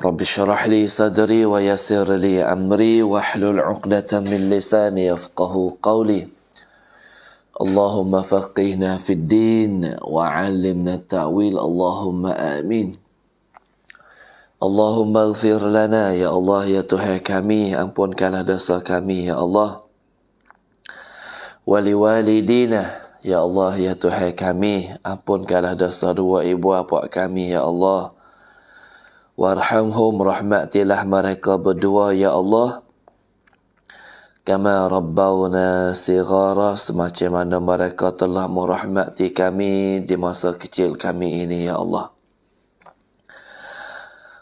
رب اشرح لي صدري ويسر لي امري واحلل عقدة من لساني يفقه قولي اللهم فقهنا في الدين وعلمنا التاويل اللهم امين اللهم اغفر لنا يا الله يا تهكامي امبون كان كامي يا الله ولوالدينا يا الله يا تهكامي امبون كان دسر وابواب كامي يا كامي يا الله Warhamhum rahmatilah mereka berdua ya Allah Kama rabbawna sigara semacam mana mereka telah merahmati kami di masa kecil kami ini ya Allah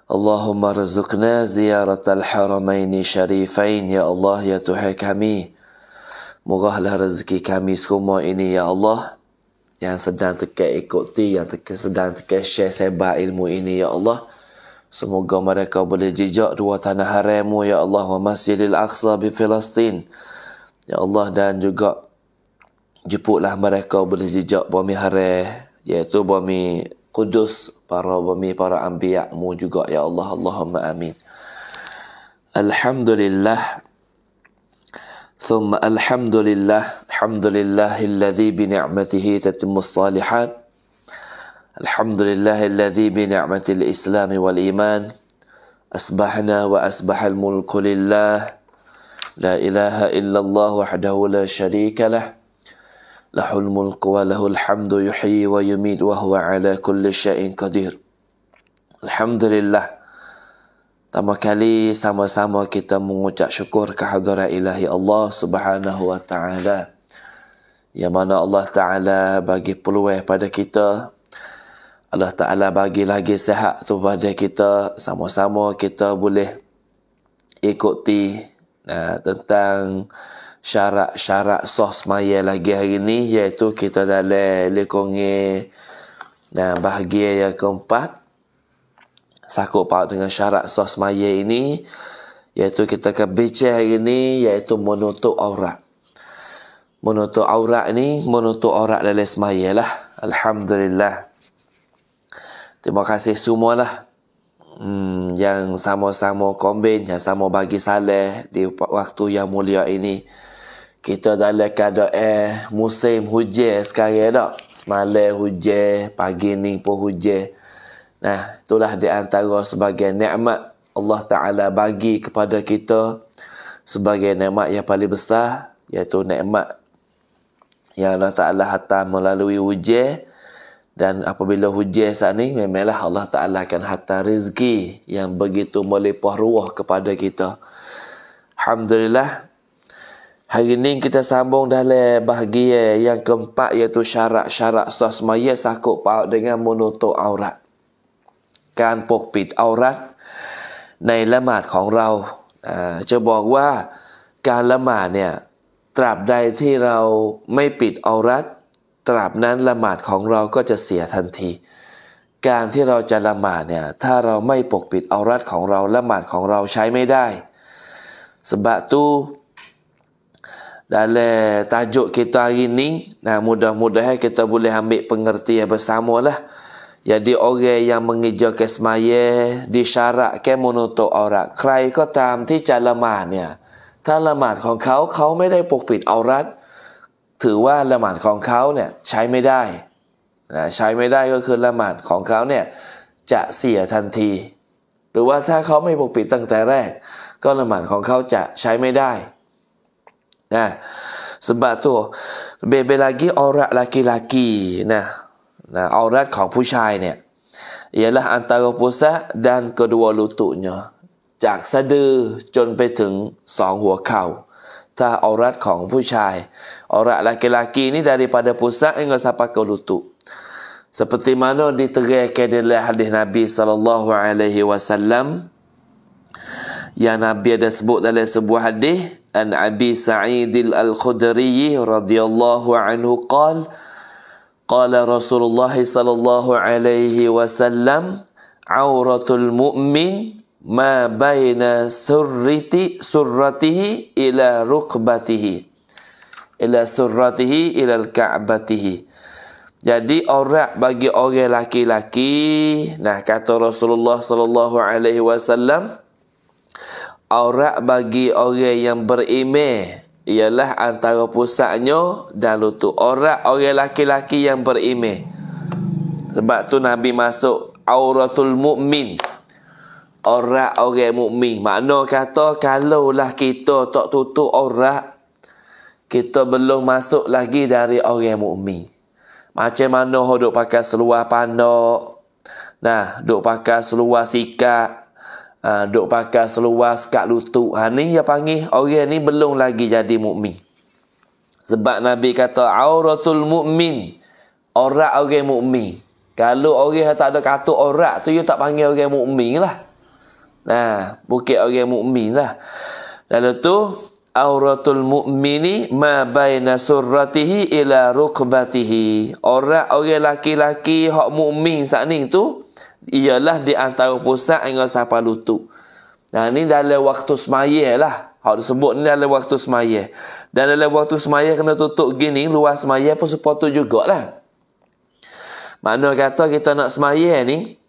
Allahumma rizukna ziyarat al-haramaini syarifain ya Allah ya Tuhan kami Murahlah rezeki kami semua ini ya Allah Yang sedang teka ikuti, yang teka, sedang teka share sebar ilmu ini ya Allah Semoga mereka boleh jejak dua tanah haremu, Ya Allah, wa masjidil aqsa di Palestin Ya Allah, dan juga jeputlah mereka boleh jejak bumi haram, iaitu bumi kudus, para bumi para ambiakmu juga, Ya Allah, Allahumma amin. Alhamdulillah. Thumma alhamdulillah, alhamdulillahilladzi bi ni'matihi tatimmu salihat. الحمد لله الذي بنعمة الإسلام والإيمان أصبحنا وأصبح الملك لله لا إله إلا الله وحده لا شريك له له الملك وله الحمد يحيي ويميت وهو على كل شيء قدير الحمد لله Pertama kali sama-sama kita mengucap syukur kehadiran ilahi Allah subhanahu wa ta'ala. Yang mana Allah ta'ala bagi peluang pada kita Allah Ta'ala bagi lagi sehat tu pada kita sama-sama kita boleh ikuti uh, tentang syarat-syarat soh semaya lagi hari ini iaitu kita dalam lekongi nah eh, bahagia yang keempat sakup paut dengan syarat soh semaya ini iaitu kita ke bicara hari ini iaitu menutup aurat menutup aurat ni menutup aurat dalam semaya lah Alhamdulillah Terima kasih semualah hmm, yang sama-sama komen, yang sama bagi salih di waktu yang mulia ini. Kita dah dalam keadaan eh, musim hujan sekarang eh, tak? Semalam hujan, pagi ni pun hujan. Nah, itulah di antara sebagai nikmat Allah Ta'ala bagi kepada kita sebagai nikmat yang paling besar, iaitu nikmat yang Allah Ta'ala hantar melalui hujan dan apabila hujah saat ini, memanglah Allah Ta'ala akan hatta rezeki yang begitu melipah ruah kepada kita. Alhamdulillah, hari ini kita sambung dalam bahagia yang keempat iaitu syarat-syarat sosmaya sakut paut dengan menutup aurat. Kan pokpit aurat ในละหมาดของเราจะบอกว่าการละหมาดเนี่ยตราบใดที่เราไม่ปิดอารัตราบนั้นละหมาดของเราก็จะเสียทันที การที่เราจะละหมาดเนี่ยถ้าเราไม่ปกปิดเอารัดของเราละหมาดของเราใช้ไม่ได้สบะตูดาเลตาจุกิตาอิน a ิน ni nah mudah-mudahan kita b o า e h ambil บิ n า e r t i a n bersamalah jadi ง r a โ g เก n g mengejarkan s โ m a y a d i ใครก็ตามที่จะละหมาดเนี่ยถ้าละหมาดของเขาเขาไม่ได้ปกปิดเอารัดถือว่าละหมาดของเขาเนี่ยใช้ไม่ได้นะใช้ไม่ได้ก็คือละหมาดของเขาเนี่ยจะเสียทันที หรือว่าถ้าเขาไม่ปกปิดตั้งแต่แรก ก็ละหมาดของเขาจะใช้ไม่ได้ นะสบัตัวเบเบลากีออระลากีลากีนะนะออรัตของผู้ชายเนี่ย i a ละอันตาก a ปุ s ะดันกระดวลลุตุเนาะจากสะดือจนไปถึงสองหัวเข่า atas aurat kaum pucai. Aurat laki-laki ni daripada pusat hingga sampai ke lutut. Seperti mana diterangkan dalam hadis Nabi sallallahu alaihi wasallam yang Nabi ada sebut dalam sebuah hadis an Abi Sa'id al-Khudri radhiyallahu anhu qal qala Rasulullah sallallahu alaihi wasallam auratul mu'min ma baina surrati surratihi ila rukbatihi ila surratihi ila al jadi aurat bagi orang laki-laki nah kata Rasulullah sallallahu alaihi wasallam aurat bagi orang yang beriman ialah antara pusatnya dan lutut orang orang laki-laki yang beriman sebab tu Nabi masuk auratul mukmin orang-orang mukmin. Makna kata kalaulah kita tak tutup orang kita belum masuk lagi dari orang mukmin. Macam mana duk pakai seluar pandok. Nah, duk pakai seluar sikat. Ha, duk pakai seluar sekat lutut. Ha, ni ya panggil orang ni belum lagi jadi mukmin. Sebab Nabi kata auratul mukmin orang orang mukmin. Kalau orang yang tak ada katuk orang tu you tak panggil orang mukmin lah. Nah, bukit orang mukmin lah. Lalu tu auratul mukmini ma baina surratihi ila rukbatihi. Orang orang laki-laki hak mukmin saat ni tu ialah di antara pusat dengan siapa lutut. Nah, ni dalam waktu semayah lah. Hak disebut ni dalam waktu semayah. Dan dalam waktu semayah kena tutup gini, luar semayah pun sepatut jugalah. Mana kata kita nak semayah ni,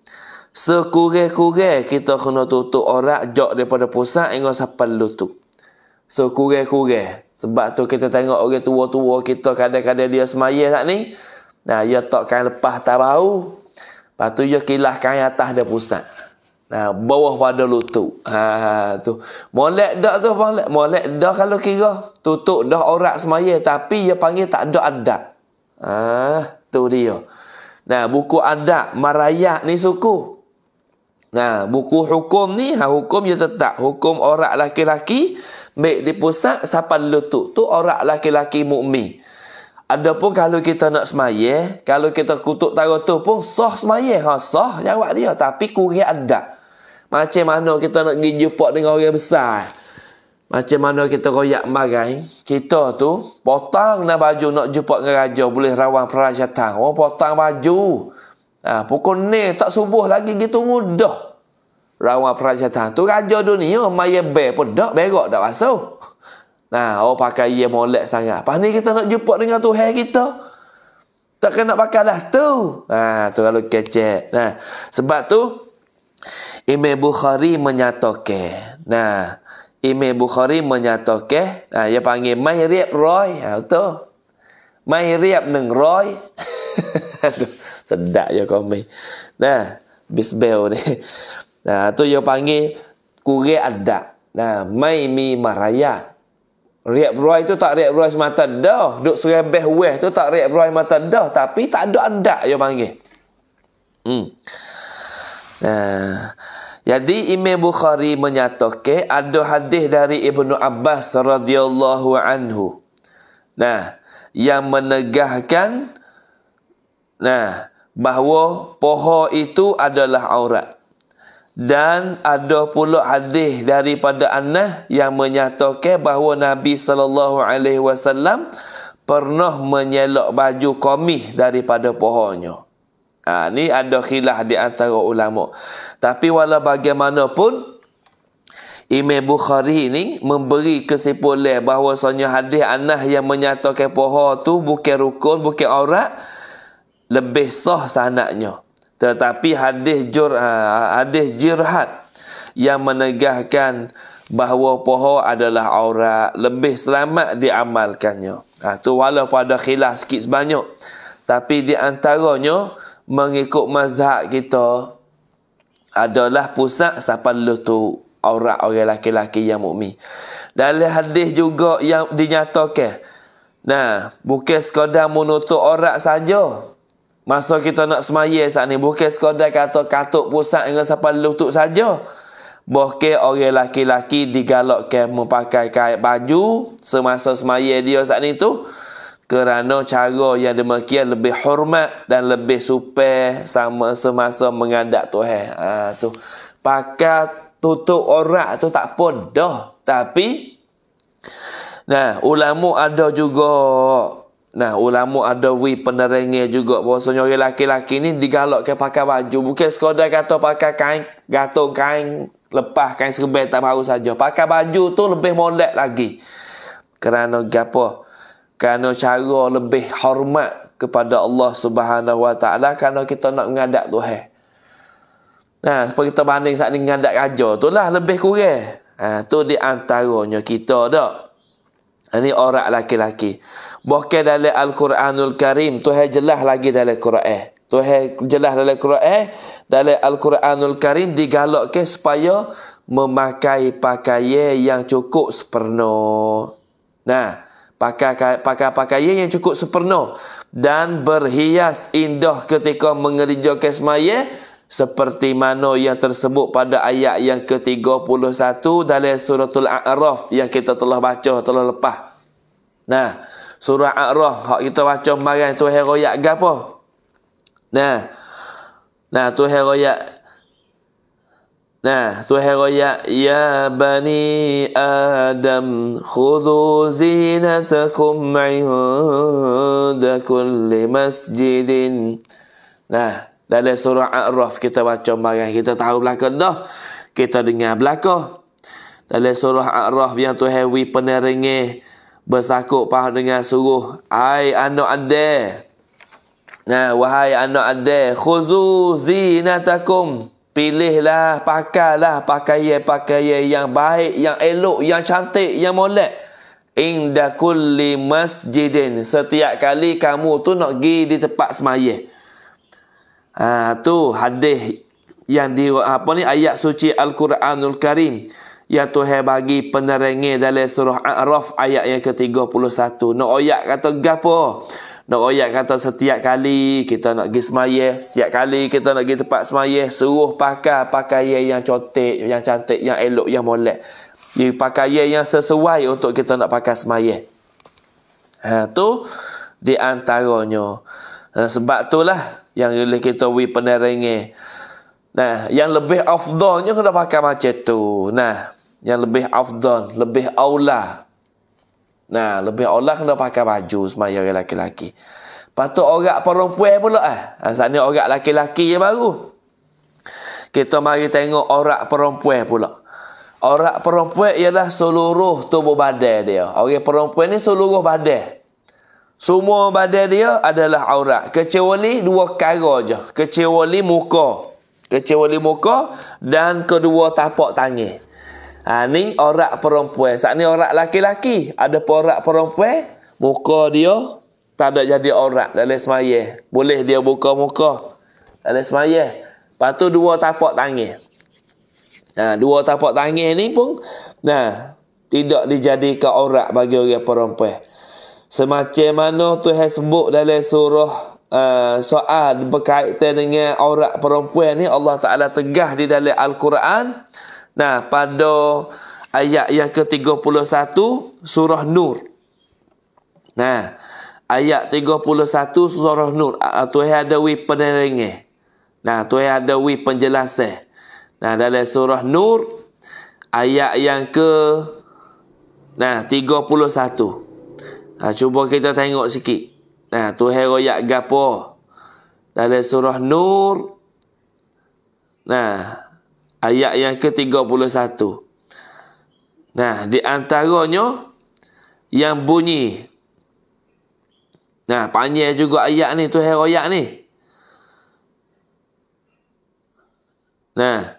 Sekurang-kurang kita kena tutup orang jauh daripada pusat hingga sampai lutut. Sekurang-kurang. Sebab tu kita tengok orang tua-tua kita kadang-kadang dia semaya tak ni. Nah, dia takkan lepas tak bau. Lepas tu dia kilahkan yang atas dia pusat. Nah, bawah pada lutut. Ha, ha tu. Molek dah tu, molek. Molek dah kalau kira. Tutup dah orang semaya. Tapi dia panggil tak ada adat. Ha, ah, tu dia. Nah, buku adat merayak ni suku. Nah, buku hukum ni, ha, hukum dia tetap. Hukum orang laki-laki, baik di pusat, siapa lutut. Tu orang laki-laki mukmin. Adapun kalau kita nak semaya, kalau kita kutuk tarot tu pun sah semaya. Ha, sah jawab dia. Tapi kurang adab. Macam mana kita nak pergi jumpa dengan orang besar. Macam mana kita royak marai. Kita tu potong nak baju nak jumpa dengan raja. Boleh rawang perajatan. Orang potong baju. Ha, pukul ni tak subuh lagi gitu mudah. Rawa perasaan tu raja dunia maya be pun dak berak dak masuk. Nah, oh pakai ye molek sangat. Pas ni kita nak jumpa dengan Tuhan kita. Tak kena pakai dah tu. Ha, ah, terlalu kecek. Nah, sebab tu Imam Bukhari menyatakan. Nah, Imam Bukhari menyatakan, nah dia panggil mayrib roy, ha, tu. Mayrib nengroy. roy. Sedap je komen. Nah, bisbel ni. Nah, tu yang panggil kure ada. Nah, mai mi maraya. Riak beruai tu tak riak beruai semata dah. Duk surai weh tu tak riak beruai semata dah. Tapi tak ada ada yang panggil. Hmm. Nah. Jadi Imam Bukhari menyatakan ada hadis dari Ibnu Abbas radhiyallahu anhu. Nah, yang menegahkan nah bahawa poho itu adalah aurat. Dan ada pula hadis daripada Anah yang menyatakan bahawa Nabi sallallahu alaihi wasallam pernah menyelok baju komih daripada pohonnya. Ha, ini ada khilaf di antara ulama. Tapi wala bagaimanapun Imam Bukhari ini memberi kesimpulan bahawa sonya hadis Anah yang menyatakan poho tu bukan rukun, bukan aurat lebih sah sanaknya tetapi hadis jur ah, hadis jirhat yang menegahkan bahawa poho adalah aurat lebih selamat diamalkannya ha, tu walaupun ada khilaf sikit sebanyak tapi di antaranya mengikut mazhab kita adalah pusat sapal lutu aurat orang laki-laki yang mukmin. Dalam hadis juga yang dinyatakan. Nah, bukan sekadar menutup aurat saja, Masa kita nak semaya saat ni. Bukan sekadar kata katuk pusat dengan siapa lutut saja. Bukan orang laki-laki digalakkan memakai kait baju. Semasa semaya dia saat ni tu. Kerana cara yang demikian lebih hormat dan lebih super sama semasa mengadak tu. Ha, tu. Pakai tutup orang tu tak pun dah. Tapi... Nah, ulama ada juga Nah, ulama ada wi penerengnya juga bahawasanya orang lelaki-lelaki ni digalakkan pakai baju. Bukan sekadar kata pakai kain, gantung kain, lepas kain serbet tak baru saja. Pakai baju tu lebih molek lagi. Kerana apa? Kerana cara lebih hormat kepada Allah Subhanahu Wa kerana kita nak tu Tuhan. Nah, seperti kita banding saat ni mengadap raja, lah lebih kurang. Ha, tu di antaranya kita dak. Ini ha, orang lelaki-lelaki. Bahkan dalam Al-Quranul Karim, Tuhan jelas lagi dalam Quran. Tuhan jelas dalam Quran, dalam Al-Quranul Karim digalakkan supaya memakai pakaian yang cukup sempurna. Nah, pakai pakai pakaian yang cukup sempurna dan berhias indah ketika mengerjakan semaya seperti mana yang tersebut pada ayat yang ke-31 dalam suratul A'raf yang kita telah baca telah lepas. Nah, Surah Ar-Rah hak kita baca barang tu heroyak gapo. Nah. Nah tu heroyak Nah, tu heroya ya bani Adam khudhu zinatakum 'inda kulli masjidin. Nah, dalam surah Al-Araf kita baca barang kita tahu belaka dah. Kita dengar belaka. Dalam surah Al-Araf yang tu heavy penerengih bersakup pah dengan suruh ai anak ade nah wahai anak ade khuzu zinatakum pilihlah pakailah pakaian-pakaian yang baik yang elok yang cantik yang molek inda kulli masjidin setiap kali kamu tu nak pergi di tempat semayeh ah tu hadis yang di apa ni ayat suci al-Quranul Karim Ya Tuhan bagi penerengi dalam surah Araf ayat yang ke-31. Nak oyak kata gapo? Nak oyak kata setiap kali kita nak pergi semaya, setiap kali kita nak pergi tempat semaya, suruh pakai pakaian yang cantik, yang cantik, yang elok, yang molek. Di pakaian yang sesuai untuk kita nak pakai semaya. Ha, tu di antaranya. Ha, sebab itulah yang boleh kita wi penerangi. Nah, yang lebih afdolnya kena pakai macam tu. Nah, yang lebih afdal, lebih aula. Nah, lebih aula kena pakai baju semaya orang lelaki-lelaki. Patut orang perempuan pula eh. Asal ni orang lelaki-lelaki je baru. Kita mari tengok orang perempuan pula. Orang perempuan ialah seluruh tubuh badan dia. Orang perempuan ni seluruh badan. Semua badan dia adalah aurat. Kecuali dua kara je. Kecuali muka. Kecuali muka dan kedua tapak tangan. Ha, ni orang perempuan. Saat ni orang laki-laki. Ada pun orang perempuan. Muka dia tak ada jadi orang dari semaya. Boleh dia buka muka dari semaya. Lepas tu dua tapak tangan. Ha, dua tapak tangan ni pun nah, ha, tidak dijadikan orang bagi orang perempuan. Semacam mana tu yang sebut dalam surah uh, soal berkaitan dengan orang perempuan ni Allah Ta'ala tegah di dalam Al-Quran. Al-Quran. Nah, pada ayat yang ke-31 surah Nur. Nah, ayat 31 surah Nur, ah, ah, Tuhan ada wi penerenge. Nah, Tuhan ada wi penjelasan. Nah, dalam surah Nur ayat yang ke nah 31. Nah, cuba kita tengok sikit. Nah, Tuhan royak gapo? Dalam surah Nur nah ayat yang ke-31. Nah, di antaranya yang bunyi. Nah, panjang juga ayat ni, tu heroyak ni. Nah,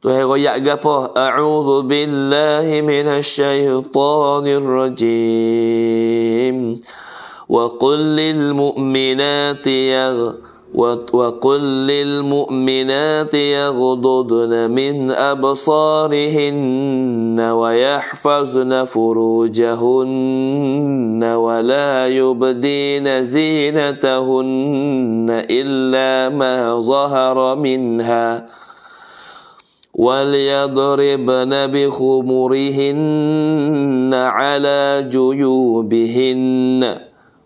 tu heroyak ke apa? A'udhu billahi minasyaitanir rajim. Wa qullil mu'minati yagh. وقل للمؤمنات يغضضن من أبصارهن ويحفظن فروجهن ولا يبدين زينتهن إلا ما ظهر منها وليضربن بخمرهن على جيوبهن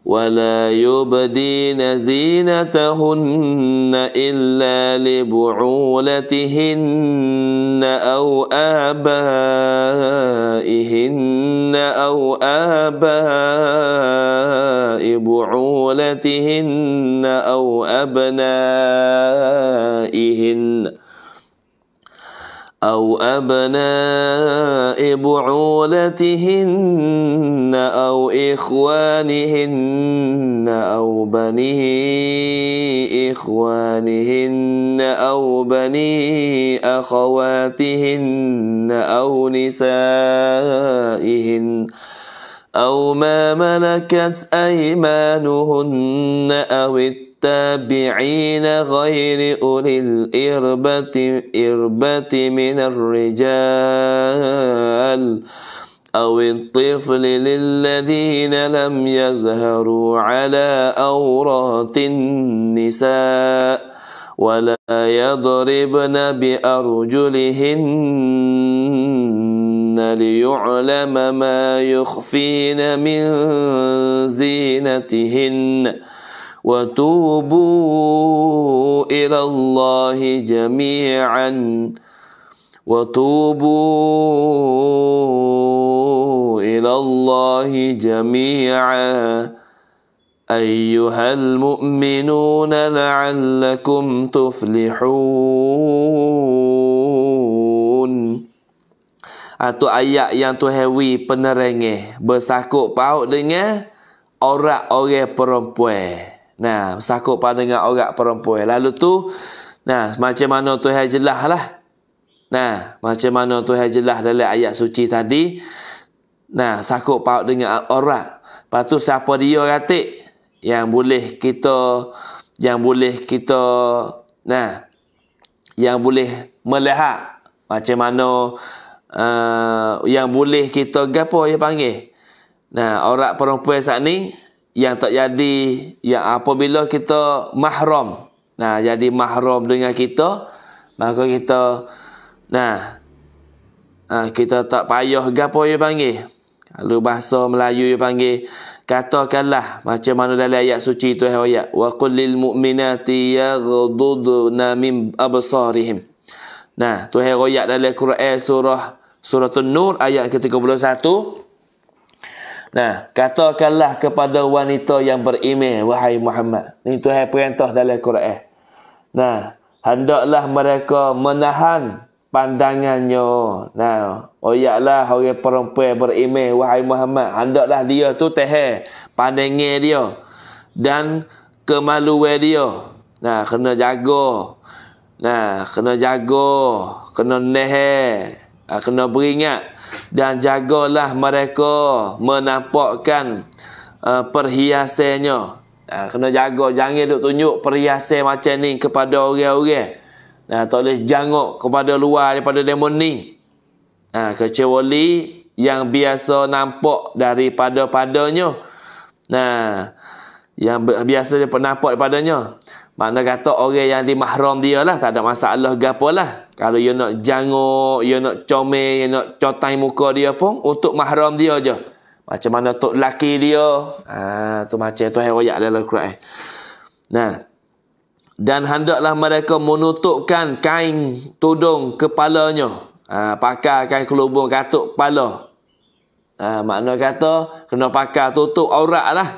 ولا يبدين زينتهن إلا لبعولتهن أو آبائهن أو آباء بعولتهن أو أبنائهن أو أبناء بعولتهن أو إخوانهن أو بني إخوانهن أو بني أخواتهن أو نسائهن أو ما ملكت أيمانهن أو التابعين غير أولي الإربة إربة من الرجال أو الطفل للذين لم يزهروا على أورات النساء ولا يضربن بأرجلهن ليعلم ما يخفين من زينتهن وتوبوا إلى الله جميعا وتوبوا إلى الله جميعا أيها المؤمنون لعلكم تفلحون Atau ayat yang tu hewi penerengih bersakut paut dengan orang-orang perempuan. Nah, sakut pandangan orang perempuan. Lalu tu, nah, macam mana tu yang jelah lah. Nah, macam mana tu yang jelah dalam ayat suci tadi. Nah, sakut pada dengan orang. Lepas tu, siapa dia katik? Yang boleh kita, yang boleh kita, nah, yang boleh melihat macam mana uh, yang boleh kita gapo yang panggil. Nah, orang perempuan saat ni, yang tak jadi yang apabila kita mahram nah jadi mahram dengan kita maka kita nah ah kita tak payah gapo dia panggil kalau bahasa Melayu dia panggil katakanlah macam mana dalam ayat suci tu eh ayat wa qul lil mu'minati yaghdudna min absarihim nah tu ayat dalam Quran surah surah An-Nur ayat ke-31 Nah, katakanlah kepada wanita yang berimeh, wahai Muhammad. Ini Tuhan perintah dalam Quran. Nah, hendaklah mereka menahan pandangannya. Nah, oyaklah oh, orang perempuan berimeh, wahai Muhammad. Hendaklah dia tu teher pandangnya dia. Dan kemaluan dia. Nah, kena jaga. Nah, kena jaga. Kena neher. Ah, kena beringat dan jagalah mereka menampakkan uh, perhiasannya uh, kena jaga jangan duk tunjuk perhiasan macam ni kepada orang-orang uh, tak boleh jangok kepada luar daripada demon ni uh, kecuali yang biasa nampak daripada padanya nah uh, yang biasa dia nampak daripadanya mana kata orang yang dimahram dia lah, tak ada masalah ke apa lah. Kalau you nak janguk, you nak comel, you nak cotai muka dia pun, untuk mahram dia je. Macam mana tu laki dia. Ah, tu macam tu hai royak dalam Quran. Nah. Dan hendaklah mereka menutupkan kain tudung kepalanya. Ah, ha, pakai kain kelubung katuk kepala. Ah, ha, makna kata kena pakai tutup aurat lah.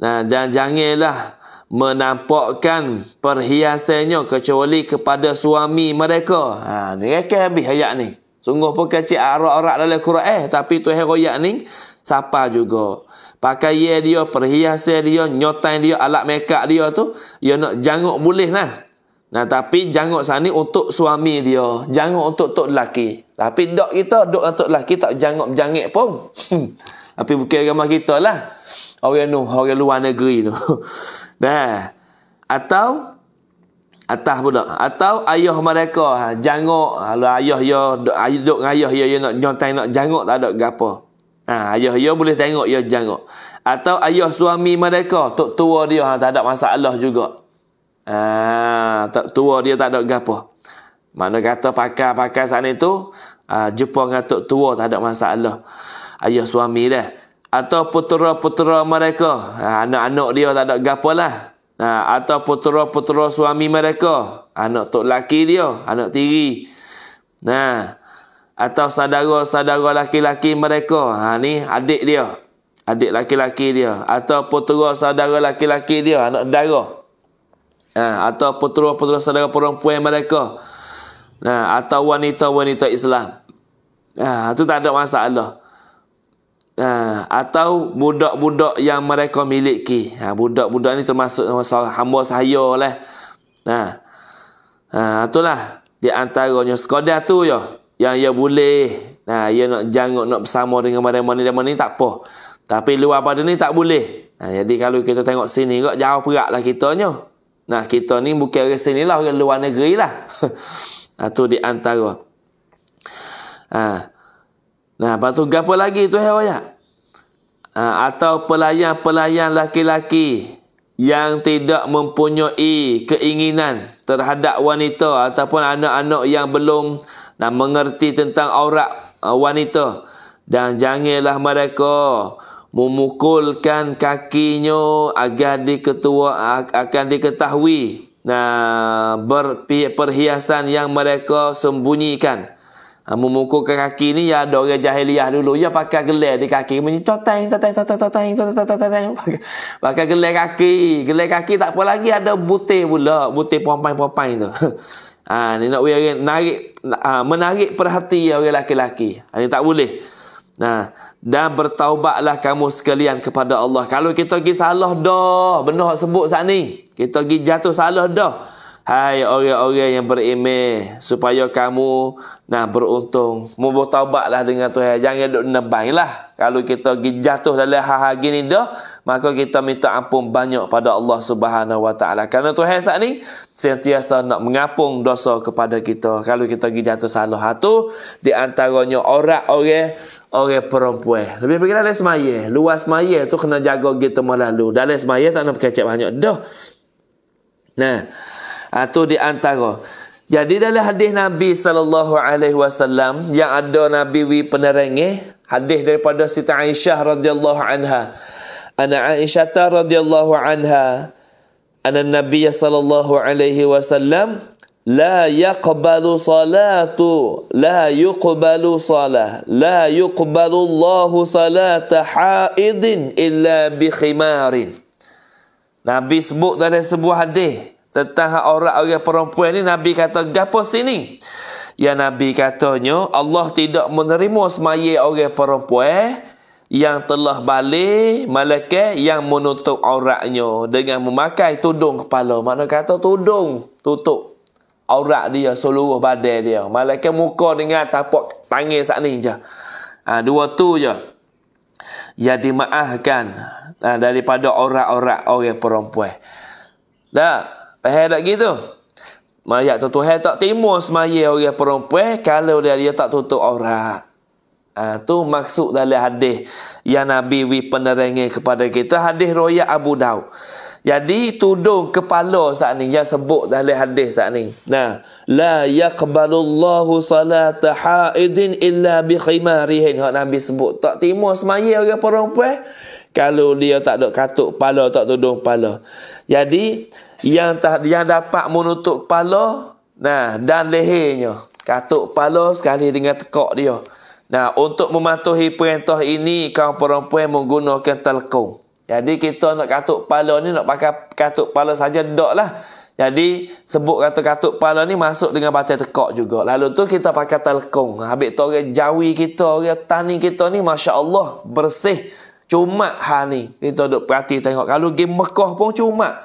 Nah, dan janganlah menampakkan perhiasannya kecuali kepada suami mereka. Ha, ni reka habis ayat ni. Sungguh pun kecil arak-arak dalam Quran eh, tapi tu heroyak ni siapa juga. Pakai dia, perhiasan dia, nyotain dia, alat mekap dia tu, dia ya nak jangok boleh lah. Nah, tapi jangok sana untuk suami dia. jangok untuk tok lelaki. Tapi dok kita, dok untuk lelaki tak jangok janguk pun. Hmm. tapi bukan agama kita lah orang tu, orang luar negeri tu. Nah. Atau atas pula atau ayah mereka ha, jangok kalau ayah yo ayah duk ayah yo nak nyontai nak jangok tak ada gapo ha, ayah yo boleh tengok yo jangok atau ayah suami mereka tok tua dia ha, tak ada masalah juga ha, tok tua dia tak ada gapo mana kata pakai pakai sana itu? ha, jumpa dengan tok tua tak ada masalah ayah suami dah atau putera-putera mereka ha, anak-anak dia tak ada gapo lah ha, atau putera-putera suami mereka anak tok laki dia anak tiri nah ha, atau saudara-saudara laki-laki mereka ha ni adik dia adik laki-laki dia atau putera saudara laki-laki dia anak dara ha, atau putera-putera saudara perempuan mereka nah ha, atau wanita-wanita Islam ha, tu tak ada masalah Ha, atau budak-budak yang mereka miliki. Ha, budak-budak ni termasuk hamba saya lah. Ha. Ha, itulah. Di antaranya sekadar tu ya. Yang ia boleh. Ha, ia nak jangkut nak bersama dengan mereka ni. Mereka ni tak apa. Tapi luar pada ni tak boleh. Ha, jadi kalau kita tengok sini kot. Jauh perak lah kitanya. Nah kita ni bukan orang sini lah. Orang luar negeri lah. Itu ha, di antara. Ha. Nah, lepas tu gapo lagi tu hai royak. Ah, atau pelayan-pelayan laki-laki yang tidak mempunyai keinginan terhadap wanita ataupun anak-anak yang belum nak mengerti tentang aurat ah, wanita dan janganlah mereka memukulkan kakinya agar diketua akan diketahui nah perhiasan yang mereka sembunyikan Ha, memukulkan kaki ni ya ada orang jahiliah dulu ya pakai gelar di kaki bunyi toteng toteng toteng toteng toteng toteng toteng pakai, pakai gelar kaki gelar kaki tak apa lagi ada butir pula butir pompai-pompai tu ha, ni nak wira narik ha, menarik perhati ya, orang lelaki-lelaki ha, ni tak boleh Nah, dan bertaubatlah kamu sekalian kepada Allah. Kalau kita pergi salah dah, benar sebut saat ni. Kita pergi jatuh salah dah. Hai orang-orang yang beriman supaya kamu nah beruntung. Mau taubatlah dengan Tuhan. Jangan duk nebanglah. Kalau kita jatuh dalam hal-hal gini dah, maka kita minta ampun banyak pada Allah Subhanahu Wa Taala. Karena Tuhan saat ni sentiasa nak mengapung dosa kepada kita. Kalau kita jatuh salah satu di antaranya orang-orang orang perempuan. Lebih pergi dalam semaya. Luas semaya tu kena jaga gitu melalui. Dalam semaya tak nak kecek banyak. Dah. Nah. Itu ha, di antara. Jadi dalam hadis Nabi sallallahu alaihi wasallam yang ada Nabi wi penerangi hadis daripada Siti Aisyah radhiyallahu anha. Ana Aisyah radhiyallahu anha Ana Nabi sallallahu alaihi wasallam la yaqbalu salatu la yuqbalu salah la yuqbalu Allah salata haidin illa bi khimarin. Nabi sebut dalam sebuah hadis tentang orang orang perempuan ni Nabi kata gapo sini? Ya Nabi katanya Allah tidak menerima semaya orang perempuan yang telah balik malaikat yang menutup auratnya dengan memakai tudung kepala. Mana kata tudung tutup aurat dia seluruh badan dia. Malaikat muka dengan tapak tangan sat ni je. Ha, dua tu je. Ya dimaahkan ha, daripada aurat-aurat orang perempuan. Dah. Tak tak gitu? Mayat tu Tuhan tak timur semaya orang perempuan kalau dia dia tak tutup aurat. Ha, tu maksud dalam hadis yang Nabi wi penerangi kepada kita hadis royak Abu Daud. Jadi tudung kepala saat ni yang sebut dalam hadis saat ni. Nah, la yaqbalullahu salata haidin illa bi khimarihin. Hak Nabi sebut tak timur semaya orang perempuan kalau dia tak ada katuk kepala tak tudung kepala. Jadi yang tak yang dapat menutup kepala nah dan lehernya katuk kepala sekali dengan tekok dia nah untuk mematuhi perintah ini kaum perempuan menggunakan telkung jadi kita nak katuk kepala ni nak pakai katuk kepala saja doklah. jadi sebut kata katuk kepala ni masuk dengan baca tekok juga lalu tu kita pakai telkung habis tu orang jawi kita orang tani kita ni masya-Allah bersih cuma hal ni kita duk perhati tengok kalau game Mekah pun cuma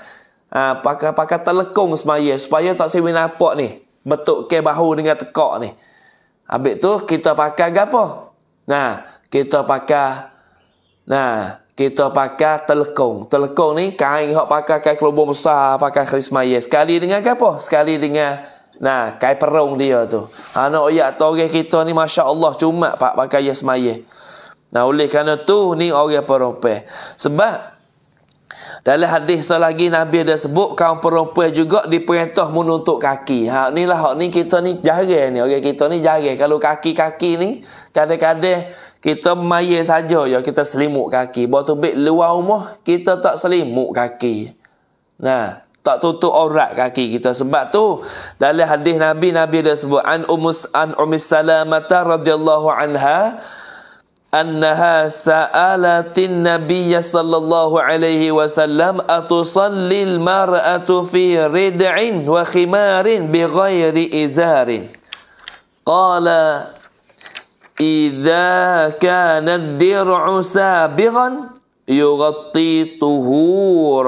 Ha, pakai pakai telekung semaya supaya tak sibuk nampak ni. Betuk ke bahu dengan tekak ni. Habis tu kita pakai apa? Nah, kita pakai nah, kita pakai telekung. Telekung ni kain hok pakai kain kelubung besar, pakai kain semaya. Sekali dengan apa? Sekali dengan nah, kain perung dia tu. Anak oyak tore kita ni masya-Allah cuma pak pakai ya semaya. Nah, oleh kerana tu ni orang perompe. Sebab dalam hadis selagi Nabi ada sebut kaum perempuan juga diperintah menuntut kaki. Ha inilah hak ni kita ni jarang ni. Orang kita ni jarang kalau kaki-kaki ni kadang-kadang kita maya saja ya kita selimut kaki. tu bit luar rumah kita tak selimut kaki. Nah, tak tutup aurat kaki kita sebab tu dalam hadis Nabi Nabi dah sebut an umus an umis salamata radhiyallahu anha أنها سألت النبي صلى الله عليه وسلم أتصلي المرأة في ردع وخمار بغير إزار قال إذا كان الدرع سابغا يغطي طهور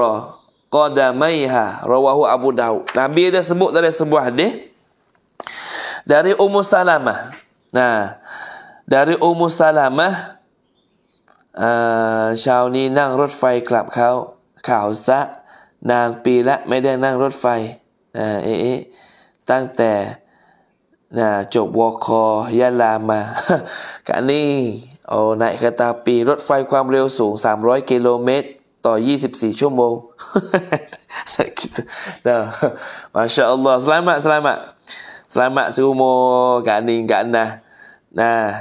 قدميها رواه أبو داو نبي dia sebut dari sebuah hadis dari Ummu Salamah. Nah, dari Ummu Salamah ชาวนี้นั่งรถไฟกลับเขาข่าวซะนานปีละไม่ได้นั่งรถไฟนะเอ๊ะตั้งแต่นะจบวอคอยะลามาก็นี่โอ้นายคาตาปีรถไฟความเร็วสูง300กิโลเมตรต่อ24ชั่วโมงนะมาชาอัลลอฮ์สลามะสลามะสลามะซูโมกันิงกนนะ Nah,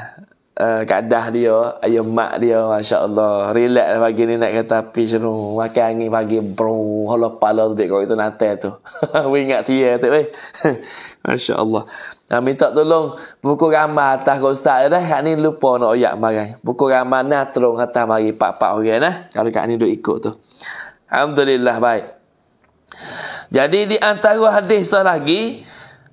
uh, eh, kadah dia, ayam mak dia, Masya Allah. Relax lah pagi ni nak kata api seru. Makan angin pagi, bro. Hala pala tu, kau itu nanti tu. We ingat tia ya, tu, weh. Masya Allah. Nah, minta tolong buku ramah atas kau ustaz dia dah. Kak ni lupa nak oyak marah. Buku ramah nak terung atas mari pak-pak orang okay, nah. Kalau kak ni duk ikut tu. Alhamdulillah, baik. Jadi di antara hadis lagi,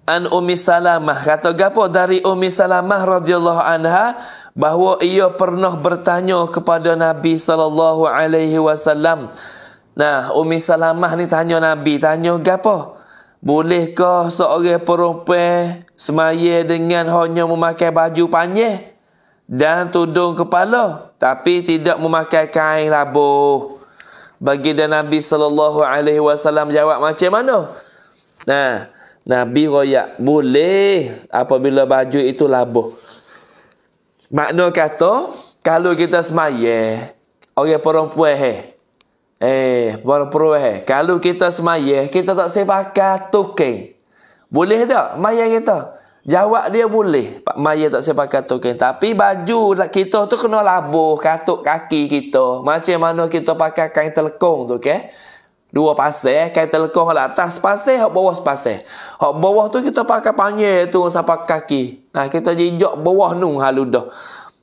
an Umi Salamah kata gapo dari Umi Salamah radhiyallahu anha bahawa ia pernah bertanya kepada Nabi sallallahu alaihi wasallam. Nah, Umi Salamah ni tanya Nabi, tanya gapo? Bolehkah seorang perempuan semaya dengan hanya memakai baju panjang dan tudung kepala tapi tidak memakai kain labuh? Bagi dan Nabi sallallahu alaihi wasallam jawab macam mana? Nah, Nabi royak boleh apabila baju itu labuh. Makna kata kalau kita semaya orang perempuan eh eh perempuan eh kalau kita semaya kita tak sepakat tukang. Boleh tak maya kita? Jawab dia boleh. pak Maya tak sepakat tukang tapi baju kita tu kena labuh katuk kaki kita. Macam mana kita pakai kain telekong tu ke? Okay? Dua pasir, eh? kain telekong kat lah atas pasir, hak bawah pasir. Hak bawah tu kita pakai panggil tu sampai kaki. Nah, kita jijok bawah nu haludah.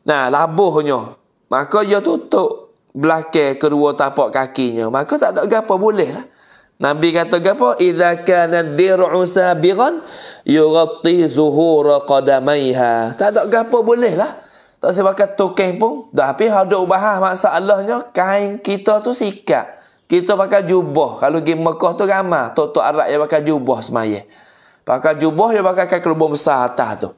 Nah, labuhnya. Maka dia tutup belakang kedua tapak kakinya. Maka tak ada gapo boleh lah. Nabi kata gapo? Idza kana dir'u sabiran yughatti zuhura qadamaiha. Tak ada gapo boleh lah. Tak sebab kata tokeng pun. Tapi ada ubah ah, masalahnya kain kita tu sikat. Kita pakai jubah. Kalau pergi Mekah tu ramah. Tok-tok Arab yang pakai jubah semaya. Pakai jubah, dia pakai kain kelubung besar atas tu.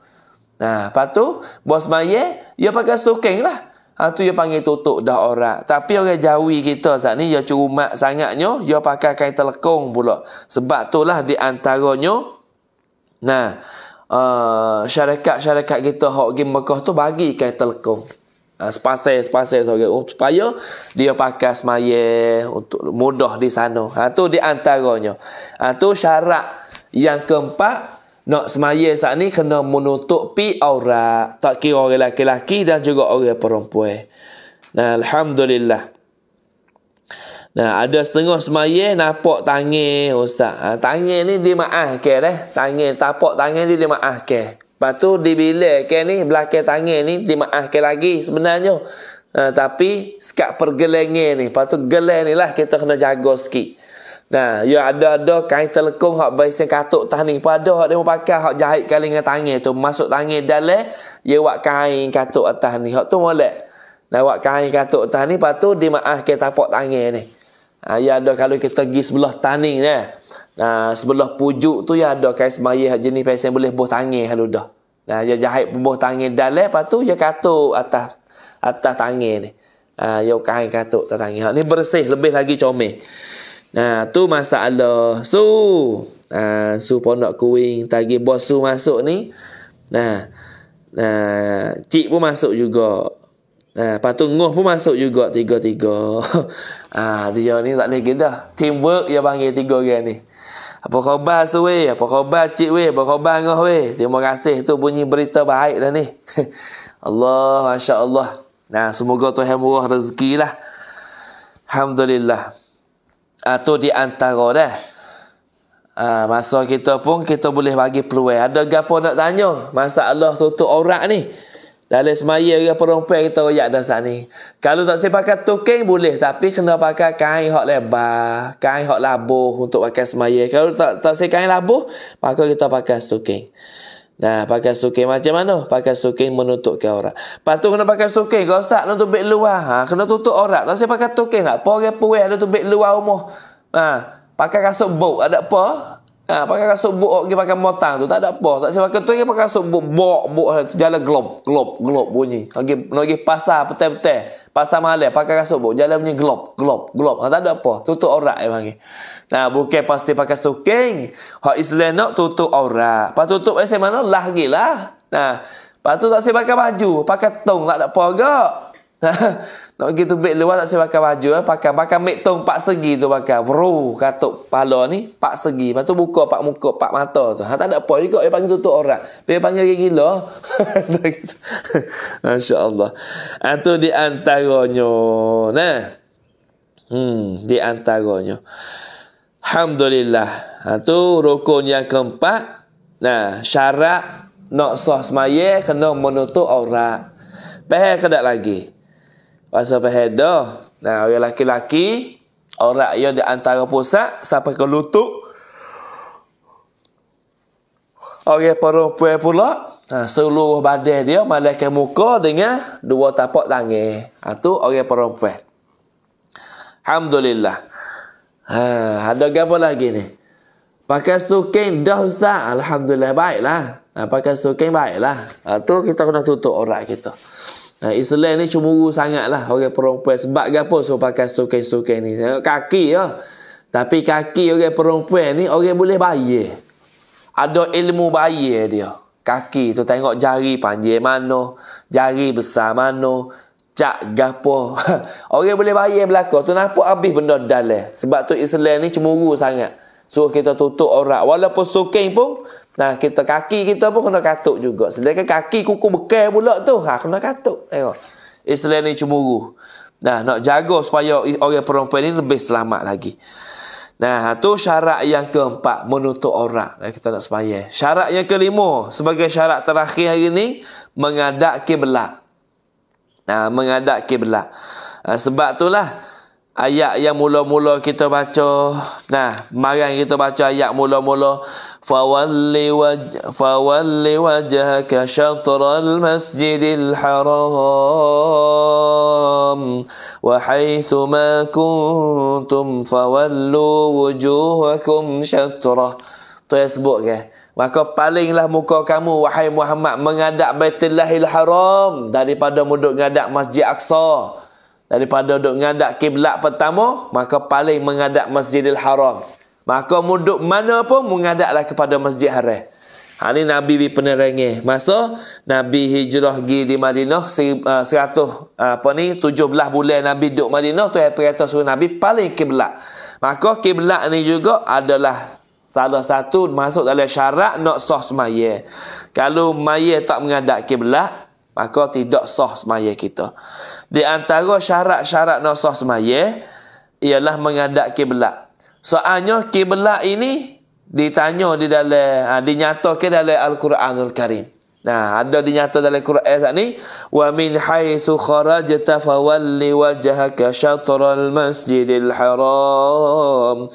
Nah, lepas tu, bos semaya, dia pakai stoking lah. Ha, tu dia panggil tutup dah orang. Tapi orang jawi kita saat ni, dia curumat sangatnya, dia pakai kain telekong pula. Sebab tu lah di antaranya, nah, uh, syarikat-syarikat kita yang pergi Mekah tu bagi kain telekong. Ah, sepasai sepasai seorang oh, supaya dia pakai semaya untuk mudah di sana ha tu di antaranya ha tu syarat yang keempat nak semaya saat ni kena menutup pi aurat tak kira orang lelaki-lelaki dan juga orang perempuan nah alhamdulillah Nah, ada setengah semaya napak tangan ustaz. Ha, tangan ni dimaafkan eh. Tangan tapak tangan ni dimaafkan. Lepas tu dibilangkan ni belakang tangan ni dimaafkan lagi sebenarnya. Uh, tapi sekat pergelengan ni. Lepas tu gelang ni lah kita kena jaga sikit. Nah, ya ada-ada kain telekung hak biasa katuk tah ni. Pada hak dia pakai hak jahit kali dengan tangan tu masuk tangan dalam ya buat kain katuk atas ni. Hak tu molek. Nah, buat kain katuk atas ni patu dimaafkan tapak tangan ni. Ha, ya ada kalau kita pergi sebelah taning ya. Ha, nah, sebelah pujuk tu ya ada kais semaya jenis pesen boleh buh tangih halu dah. Nah, dia ya jahit buh tangih dalam lepas tu dia ya katuk atas atas tangih ni. Ah, ha, dia ya kain katuk atas tangih. Ha, ni bersih lebih lagi comel. Nah, ha, tu masalah. Su. Ah, ha, su pondok kuing tagi bos su masuk ni. Nah. Ha, nah, cik pun masuk juga. Nah, eh, lepas tu Nguh pun masuk juga tiga-tiga. ah, dia ni tak boleh gedah. Teamwork dia panggil tiga orang ni. Apa khabar tu weh? Apa khabar cik weh? Apa khabar Nguh weh? Terima kasih tu bunyi berita baik dah ni. Allah, Masya Allah. Nah, semoga tu yang murah rezeki lah. Alhamdulillah. Itu ah, di antara dah. Ah, masa kita pun kita boleh bagi peluang. Ada gapo nak tanya? Masa Allah tutup orang ni. Dalam semaya ke perempuan kita royak dah ni. Kalau tak saya pakai tukeng boleh. Tapi kena pakai kain hak lebar. Kain hak labuh untuk pakai semaya. Kalau tak, tak saya kain labuh, maka kita pakai tukeng. Nah, pakai stoking macam mana? Pakai stoking menutup ke orang. Patut kena pakai stoking. Kau sak lah tubik luar. Ha? Kena tutup orang. Tak saya pakai stoking tak? Apa orang puas lah tubik luar rumah? Ha? Pakai kasut bau. Ada apa? Ha, pakai kasut buk okay, pakai motang tu tak ada apa. Tak sebab tu okay, pakai kasut buk bok buk tu jalan glob, glob, glob bunyi. Okey, nak pasar petai-petai. Pasar malam pakai kasut buk jalan bunyi glob, glob, glob, Ha, tak ada apa. Tutup aurat memang ni. Nah, bukan pasti pakai suking. Hak Islam nak tutup aurat. Pas tutup eh, mana lah gilah. Nah, patu tak sebab pakai baju, pakai tong tak ada apa gak. nak pergi tubik luar tak saya pakai baju eh. pakai pakai make tong pak segi tu pakai bro katuk pala ni pak segi lepas tu buka pak muka pak mata tu ha, tak ada apa juga dia panggil tutup orang dia panggil lagi gila Masya Allah itu ha, di antaranya nah hmm, di antaranya Alhamdulillah itu ha, rukun yang keempat nah syarat nak sah semaya kena menutup orang Pehe kedak lagi rasa berhedah. Nah, orang lelaki laki orang yang di antara pusat sampai ke lutut. Orang perempuan pula, nah, seluruh badan dia ke muka dengan dua tapak tangan. Itu ah, orang perempuan. Alhamdulillah. Ha, ada apa lagi ni? Pakai stoking dah ustaz. Alhamdulillah baiklah. Ha, pakai stoking baiklah. Ha, tu kita kena tutup orang kita. Gitu. Ha, Islam ni cemburu sangat lah orang perempuan. Sebab ke apa suruh pakai stokin-stokin ni? Kaki ya. Tapi kaki orang perempuan ni orang boleh bayar. Ada ilmu bayar dia. Kaki tu tengok jari panjang mana. Jari besar mana. Cak gapo. orang boleh bayar belakang. Tu nampak habis benda dalai. Sebab tu Islam ni cemburu sangat. Suruh kita tutup orang. Walaupun stokin pun. Nah, kita kaki kita pun kena katuk juga. Sedangkan kaki kuku bekal pula tu. Ha, kena katuk. Tengok. Islam ni cemburu. Nah, nak jaga supaya orang perempuan ni lebih selamat lagi. Nah, ha, tu syarat yang keempat. Menutup orang. Nah, kita nak supaya. Syarat yang kelima. Sebagai syarat terakhir hari ni. Mengadak kiblat. Nah, mengadak kiblat. Ha, sebab itulah. lah ayat yang mula-mula kita baca nah marang kita baca ayat mula-mula fawalli fawalli wajhaka syatral masjidil haram wa haitsu ma kuntum fawallu wujuhakum syatra tu yang sebut ke maka palinglah muka kamu wahai Muhammad menghadap Baitullahil Haram daripada muduk menghadap Masjid Aqsa daripada duduk ngadap kiblat pertama maka paling mengadak masjidil haram maka muduk mana pun mengadaklah kepada masjid haram Ha, ini Nabi bi penerangnya. Masa Nabi hijrah gi di Madinah 100 uh, uh, apa ni 17 bulan Nabi duduk Madinah tu apa suruh Nabi paling kiblat. Maka kiblat ni juga adalah salah satu masuk dalam syarat nak sah semaya. Kalau maya tak mengadap kiblat, maka tidak sah semaya kita. Di antara syarat-syarat nasah semayah ialah mengadap kiblat. Soalnya kiblat ini ditanya di dalam ha, dinyatakan dalam Al-Quranul Karim. Nah, ada dinyata dalam Quran ayat ni, "Wa min haitsu kharajta fawalli wajhaka syatral masjidil haram."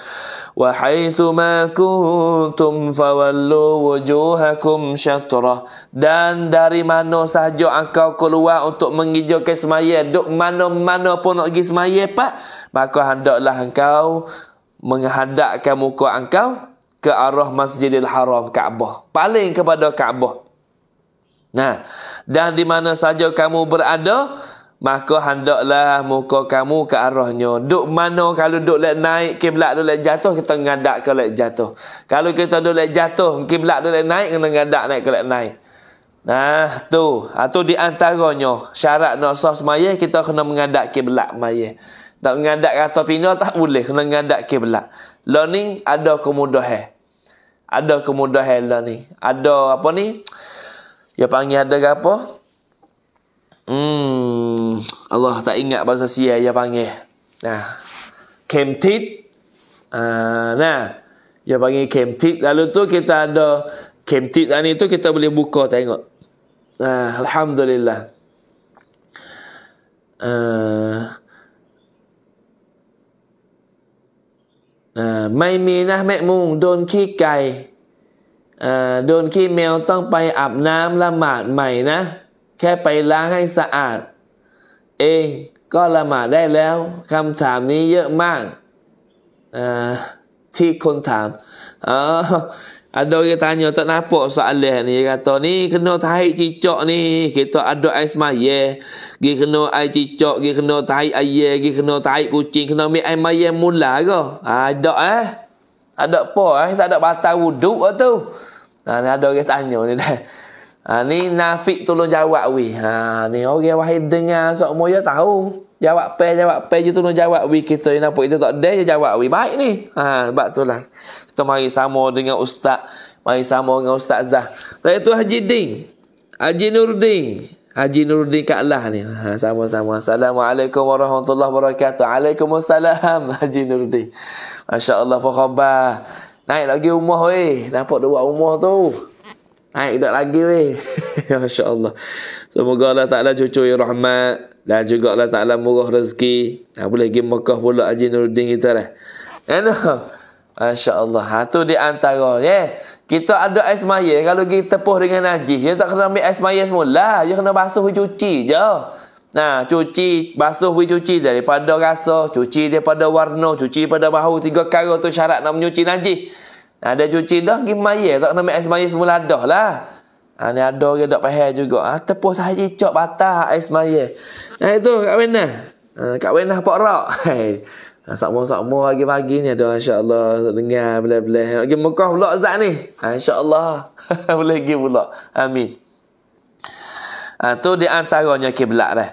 وحيث ما كنتم فولوا وجوهكم شطرة dan dari mana sahaja engkau keluar untuk mengijokan semaya duk mana-mana pun nak pergi semaya pak maka hendaklah engkau menghadapkan muka engkau ke arah Masjidil Haram Kaabah paling kepada Kaabah Nah, dan di mana saja kamu berada, maka hendaklah muka kamu ke arahnya. Duk mana kalau duk lek naik, kiblat duk lek jatuh, kita ngadak ke lek jatuh. Kalau kita duk lek jatuh, kiblat duk lek naik, kena ngadak naik ke lek naik. Nah, tu. Atau ah, di antaranya syarat nak sah semayah, kita kena mengadak kiblat semayah. Nak mengadak kata pindah tak boleh, kena mengadak kiblat. Learning ada kemudahan. Ada kemudahan learning. Ada apa ni? Dia panggil ada ke apa? Hmm, Allah tak ingat bahasa sia dia panggil. Nah. Kemtit. Uh, ah, nah. Dia panggil kemtit. Lalu tu kita ada kemtit ni tu kita boleh buka tengok. Nah, alhamdulillah. Ah, nah, Nah, Uh, Uh, ไม่มีนะแม่มุงโดนขี้ไก่โดนขี้แมวต้องไปอาบน้ำละหมาดใหม่นะ แค่ไปล้างให้สะอาด เองก็ละหมาดได้แล้ว คำถามนี้เยอะมากที่คนถามอ๋อโดยตาโยตนาโปสะเลนี่กตัวนี้ขนมไทยจีโจานี่คือตัวอัดไอส์มาเย่กีขนมไอจีโจกีขนมไทยไอเย่กีขนมไทยกูจริงขนมไม่ไอมาเย่มุนหลาก็อัดเออ๊ะอดโปไอ้แต่อดบาตาวุดุอะตู้ Ha, ni ada orang tanya ni dah. Ha, ni Nafiq tolong jawab we. Ha, ah, ni orang wahid dengar sok moyo tahu. Jawab pe jawab pe je tolong jawab we kita ni apa itu tak ada je jawab we. Baik ni. Ha, sebab tu lah. Kita mari sama dengan ustaz. Mari sama dengan ustaz Zah. Tapi itu Haji Ding. Haji Nurding. Haji Nurdin Kaklah ni. Ha, sama-sama. Assalamualaikum warahmatullahi wabarakatuh. Waalaikumsalam Haji nurding. Masya-Allah apa khabar? Naik lagi rumah weh. Nampak dia buat rumah tu. Naik tak lagi weh. Masya Allah. Semoga Allah Ta'ala cucu ya rahmat. Dan juga Allah Ta'ala murah rezeki. Nah, boleh pergi Mekah pula Haji Nuruddin kita lah. Eh, ya, Masya Allah. Ha, tu di antara. Yeah. Kita ada air semaya. Kalau kita tepuh dengan Haji. Dia tak kena ambil air semaya semula. Dia kena basuh cuci je. Ya. Nah, cuci basuh we cuci daripada rasa, cuci daripada warna, cuci daripada bahu tiga perkara tu syarat nak menyuci najis. Nah, ada cuci dah gi maye tak kena ambil air semaya semula dah lah. Ha, ni ada orang dak faham juga. Ha, tepuk saja cok patah air semaya. Nah itu kat mana? Ha, ah, kat mana pak rak? Ha, Sama-sama lagi pagi ni ada insyaAllah Allah dengar bila-bila. Nak pergi Mekah Zat ni. InsyaAllah. Boleh pergi pula. Amin. Itu ha, di antaranya kiblat lah.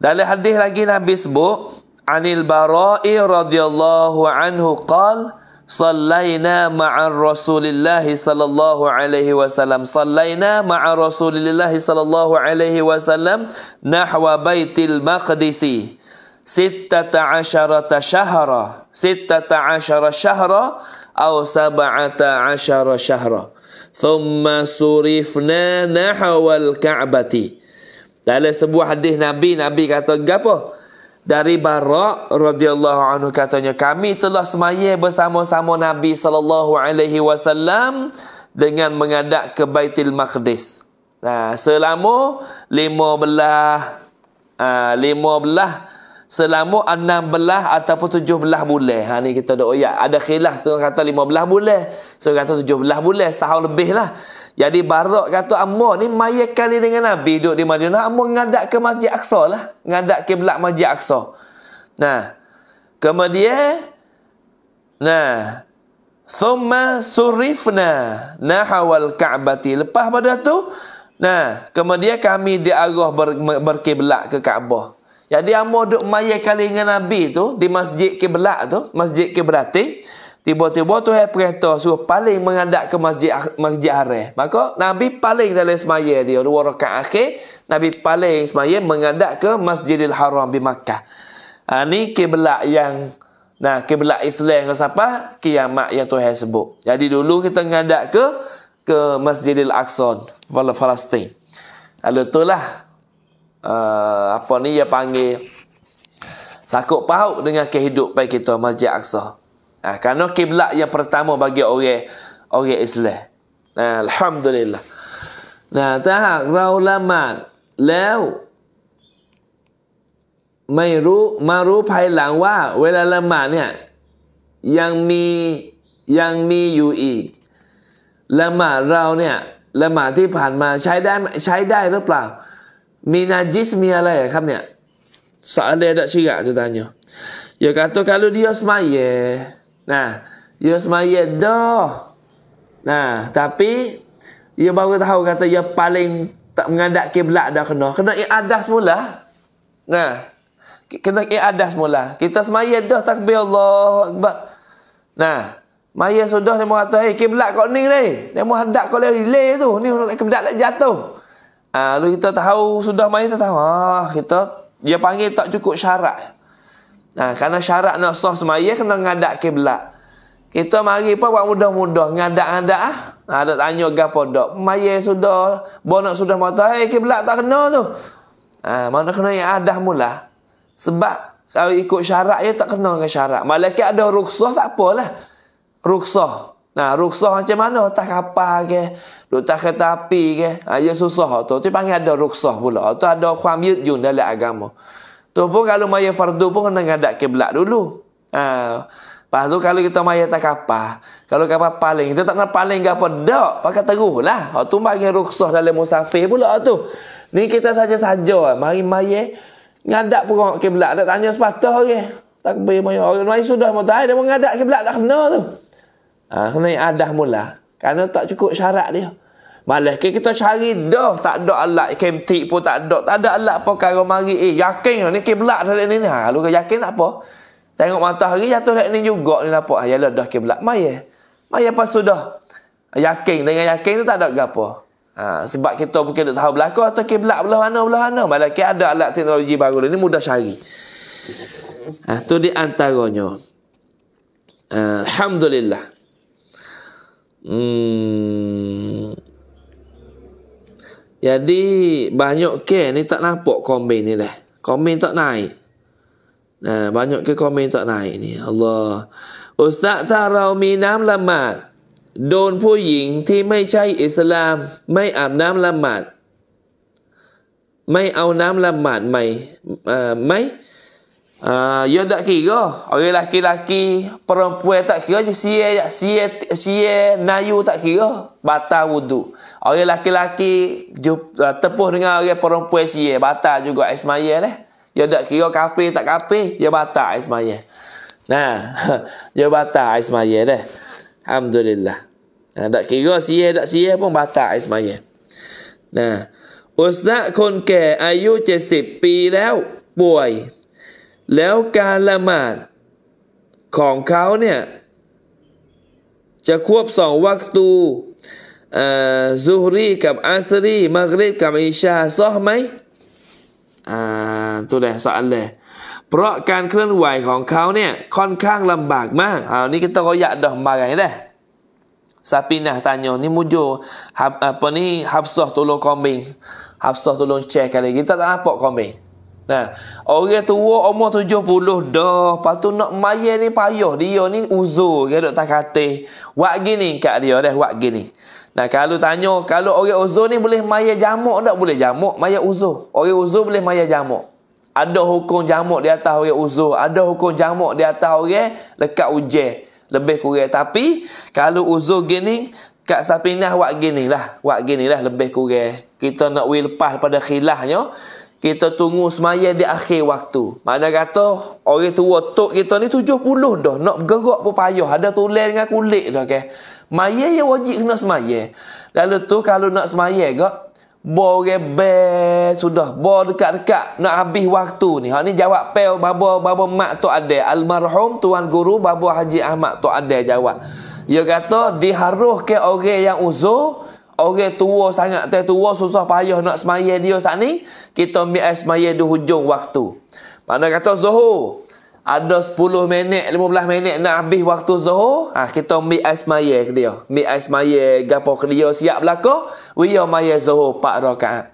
Dalam hadis lagi Nabi sebut, Anil Bara'i radhiyallahu anhu qal, Sallayna ma'ar Rasulillahi sallallahu alaihi wasallam. Sallayna ma'ar Rasulillahi sallallahu alaihi wasallam nahwa maqdisi Maqdis 16 syahra. 16 syahra atau 17 syahra thumma surifna nahawal ka'bati dalam sebuah hadis nabi nabi kata gapo dari Bara radhiyallahu anhu katanya kami telah semaya bersama-sama Nabi sallallahu alaihi wasallam dengan mengadak ke Baitul Maqdis. Nah, selama 15 ah uh, selama belah ataupun 17 bulan. Ha ni kita dok oiak. Ya, ada khilaf tu kata lima belah bulan. So kata tujuh belah bulan setahun lebih lah. Jadi Barak kata Ammu ni mai kali dengan Nabi duduk di Madinah. Ammu ngadak ke Masjid Aqsa lah. Ngadak ke belak Masjid Aqsa. Nah. Kemudian nah Thumma surifna nahawal ka'bati. Lepas pada tu, nah, kemudian kami diarah ber, berkiblat ke Kaabah. Jadi ambo duk maya kali dengan Nabi tu di Masjid Kiblat tu, Masjid Kiblatin. Tiba-tiba tu hai perintah suruh paling mengadap ke Masjid Masjid Haram. Maka Nabi paling dalam semaya dia dua rakaat akhir, Nabi paling semaya mengadap ke Masjidil Haram di Makkah. Ha, ni kiblat yang nah kiblat Islam ke siapa? Kiamat yang Tuhan sebut. Jadi dulu kita mengadap ke ke Masjidil Aqsa Palestin. Lalu itulah uh, apa ni dia panggil sakut paut dengan kehidupan kita Masjid Aqsa. Ha, kerana kiblat yang pertama bagi orang orang Islam. Ha, Alhamdulillah. Nah, ta h ากเราละหมาดแล้ว ไม่รู้มารู้ภายหลังว่า เวลาละหมาดเนี่ยยังมียังมีอยู่อีกละหมาดเราเนี่ยละหมาดที่ผ่านมาใช้ได้ใช้ได้หรือเปล่า Minajis mialah eh, kan ni. Soal dia ada syirat tu tanya. Dia kata kalau dia semaya. Nah. Dia semaya dah. Nah. Tapi. Dia baru tahu kata dia paling tak mengadak kiblat dah kena. Kena iadah semula. Nah. Kena iadah semula. Kita semaya dah takbir Allah. Nah. Maya sudah ni mau eh, kata. Hey, kiblat kau ni ni. Dia mau hadap kau lelih tu. Ni kiblat lelih jatuh. Ah, lalu kita tahu sudah mai kita tahu. Ah, kita dia panggil tak cukup syarat. Ah, kerana syarat nak sah semaya kena ngadak kiblat. Kita mari pun buat mudah-mudah ngadak-ngadak ah. Ada ah, tanya gapo dok? Maya sudah, bonak sudah mata, eh hey, kiblat tak kena tu. Ah, mana kena yang ada mula. Sebab kalau ikut syarat je tak kena dengan syarat. Malaikat ada rukhsah tak apalah. Rukhsah. Nah, rukhsah macam mana? Tak kapal ke? Duk tak kereta api ke? Ha, ya susah tu. Tu panggil ada rukhsah pula. Tu ada khuam yudyun dalam agama. Tu pun kalau maya fardu pun kena ngadak kiblat dulu. Ha. Lepas tu kalau kita maya tak kapal. Kalau kapal paling. Kita tak nak paling ke apa? Tak. Pakai teruh lah. Ah, tu panggil rukhsah dalam musafir pula tu. Ni kita saja-saja. Mari maya ngadak pun kiblat. Tak tanya sepatah ke? Okay? Tak boleh maya. maya sudah. Mereka sudah. Mereka sudah. Mereka sudah. Mereka Ha, kena yang adah mula. Kerana tak cukup syarat dia. Malah ke kita cari dah tak ada alat kemtik pun tak ada. Tak ada alat pun kalau mari. Eh yakin ni kiblat belak dah ni ni. Ha, yakin tak apa. Tengok matahari jatuh dah ni juga ni nampak. Ya yalah dah kiblat belak. Maya. Maya pas sudah. Yakin dengan yakin tu tak ada apa. Ha, sebab kita mungkin tak tahu belakang atau kiblat belak belah mana belah mana. Malah ke ada alat teknologi baru ni mudah cari. Ha, tu di antaranya. Ha, Alhamdulillah. Hmm. Jadi banyak ke ni tak nampak komen ni dah. Komen tak naik. Nah, banyak ke komen tak naik ni. Allah. Ustaz tak rau minam lamat. Don puying ti mai chai Islam. Mai am nam lamat. Mai au nam lamat mai. Uh, mai. Mai. Ah, ya tak kira orang lelaki-lelaki perempuan tak kira je sia ya sia sia nayu tak kira batal wudu orang lelaki-lelaki ah, tepuh dengan orang perempuan sia batal juga ismaya leh ya tak kira kafe tak kafe ya batal ismaya nah ia ya batal ismaya leh alhamdulillah ah, tak kira sia tak sia pun batal ismaya nah Ustaz kon ke ayu 70 lew, buai. แล้วการละหมาดของเขาเนี่ยจะควบสองวัตูซูฮรีกับอัสรีมักริบกับอิชาซอไหมตัวแดสอนเลยเพราะการเคลื่อนไหวของเขาเนี่ยค่อนข้างลำบากมากเอานี่ก็ต้องอยากดอกบากไงเด้ซาปินะตาน n ยนี่มุโยฮับอันนี้ฮับซอ h ตุล o n g komen Hafsah tolong check kali kita tak n a m p Nah, orang tua umur 70 dah, lepas tu nak mayah ni payah dia ni uzur dia duk tak kata. Buat gini kat dia dah, buat gini. Nah, kalau tanya, kalau orang uzur ni boleh mayah jamuk tak? Boleh jamuk, mayah uzur. Orang uzur boleh mayah jamuk. Ada hukum jamuk di atas orang uzur. Ada hukum jamuk di atas orang lekat ujah. Lebih kurang. Tapi, kalau uzur gini, Kak Sapinah buat gini lah. Buat gini lah lebih kurang. Kita nak wilpah pada khilahnya kita tunggu semaya di akhir waktu. Mana kata orang tua tok kita ni 70 dah nak bergerak pun payah ada tulen dengan kulit dah ke. Maya yang wajib kena semaya. Lalu tu kalau nak semaya ke Bore be sudah bo dekat-dekat nak habis waktu ni. Ha ni jawab pe babo babo mak tu ada almarhum tuan guru babo Haji Ahmad tu ada jawab. Dia kata diharuh ke orang yang uzur orang tua sangat tu tua susah payah nak semayah dia saat ni kita ambil air semayah di hujung waktu mana kata zuhur ada 10 minit 15 minit nak habis waktu zuhur ha, kita ambil air ke dia ambil air semayah gapo ke dia siap belaka we yo maya zuhur 4 rakaat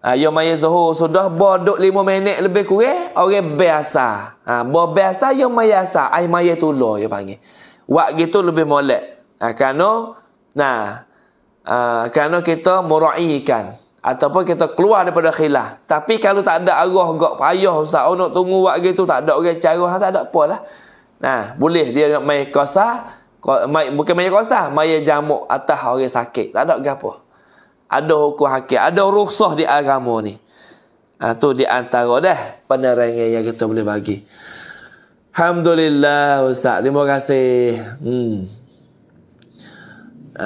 ha, yo maya zuhur sudah bodok 5 minit lebih kurang orang biasa ha bo biasa yo maya sa air maya tu lo yo panggil Waktu gitu lebih molek ha, kerana nah Ah, kerana kita muraikan ataupun kita keluar daripada khilaf. Tapi kalau tak ada arah gak payah ustaz oh, nak tunggu buat gitu tak ada orang ceroh ha, tak ada apa lah. Nah, boleh dia nak main kosa, main, bukan main kosa, main jamuk atas orang sakit. Tak ada gapo. Ada hukum hakik, ada rukhsah di agama ni. Ah ha, tu di antara dah penerangan yang kita boleh bagi. Alhamdulillah ustaz, terima kasih. Hmm. อ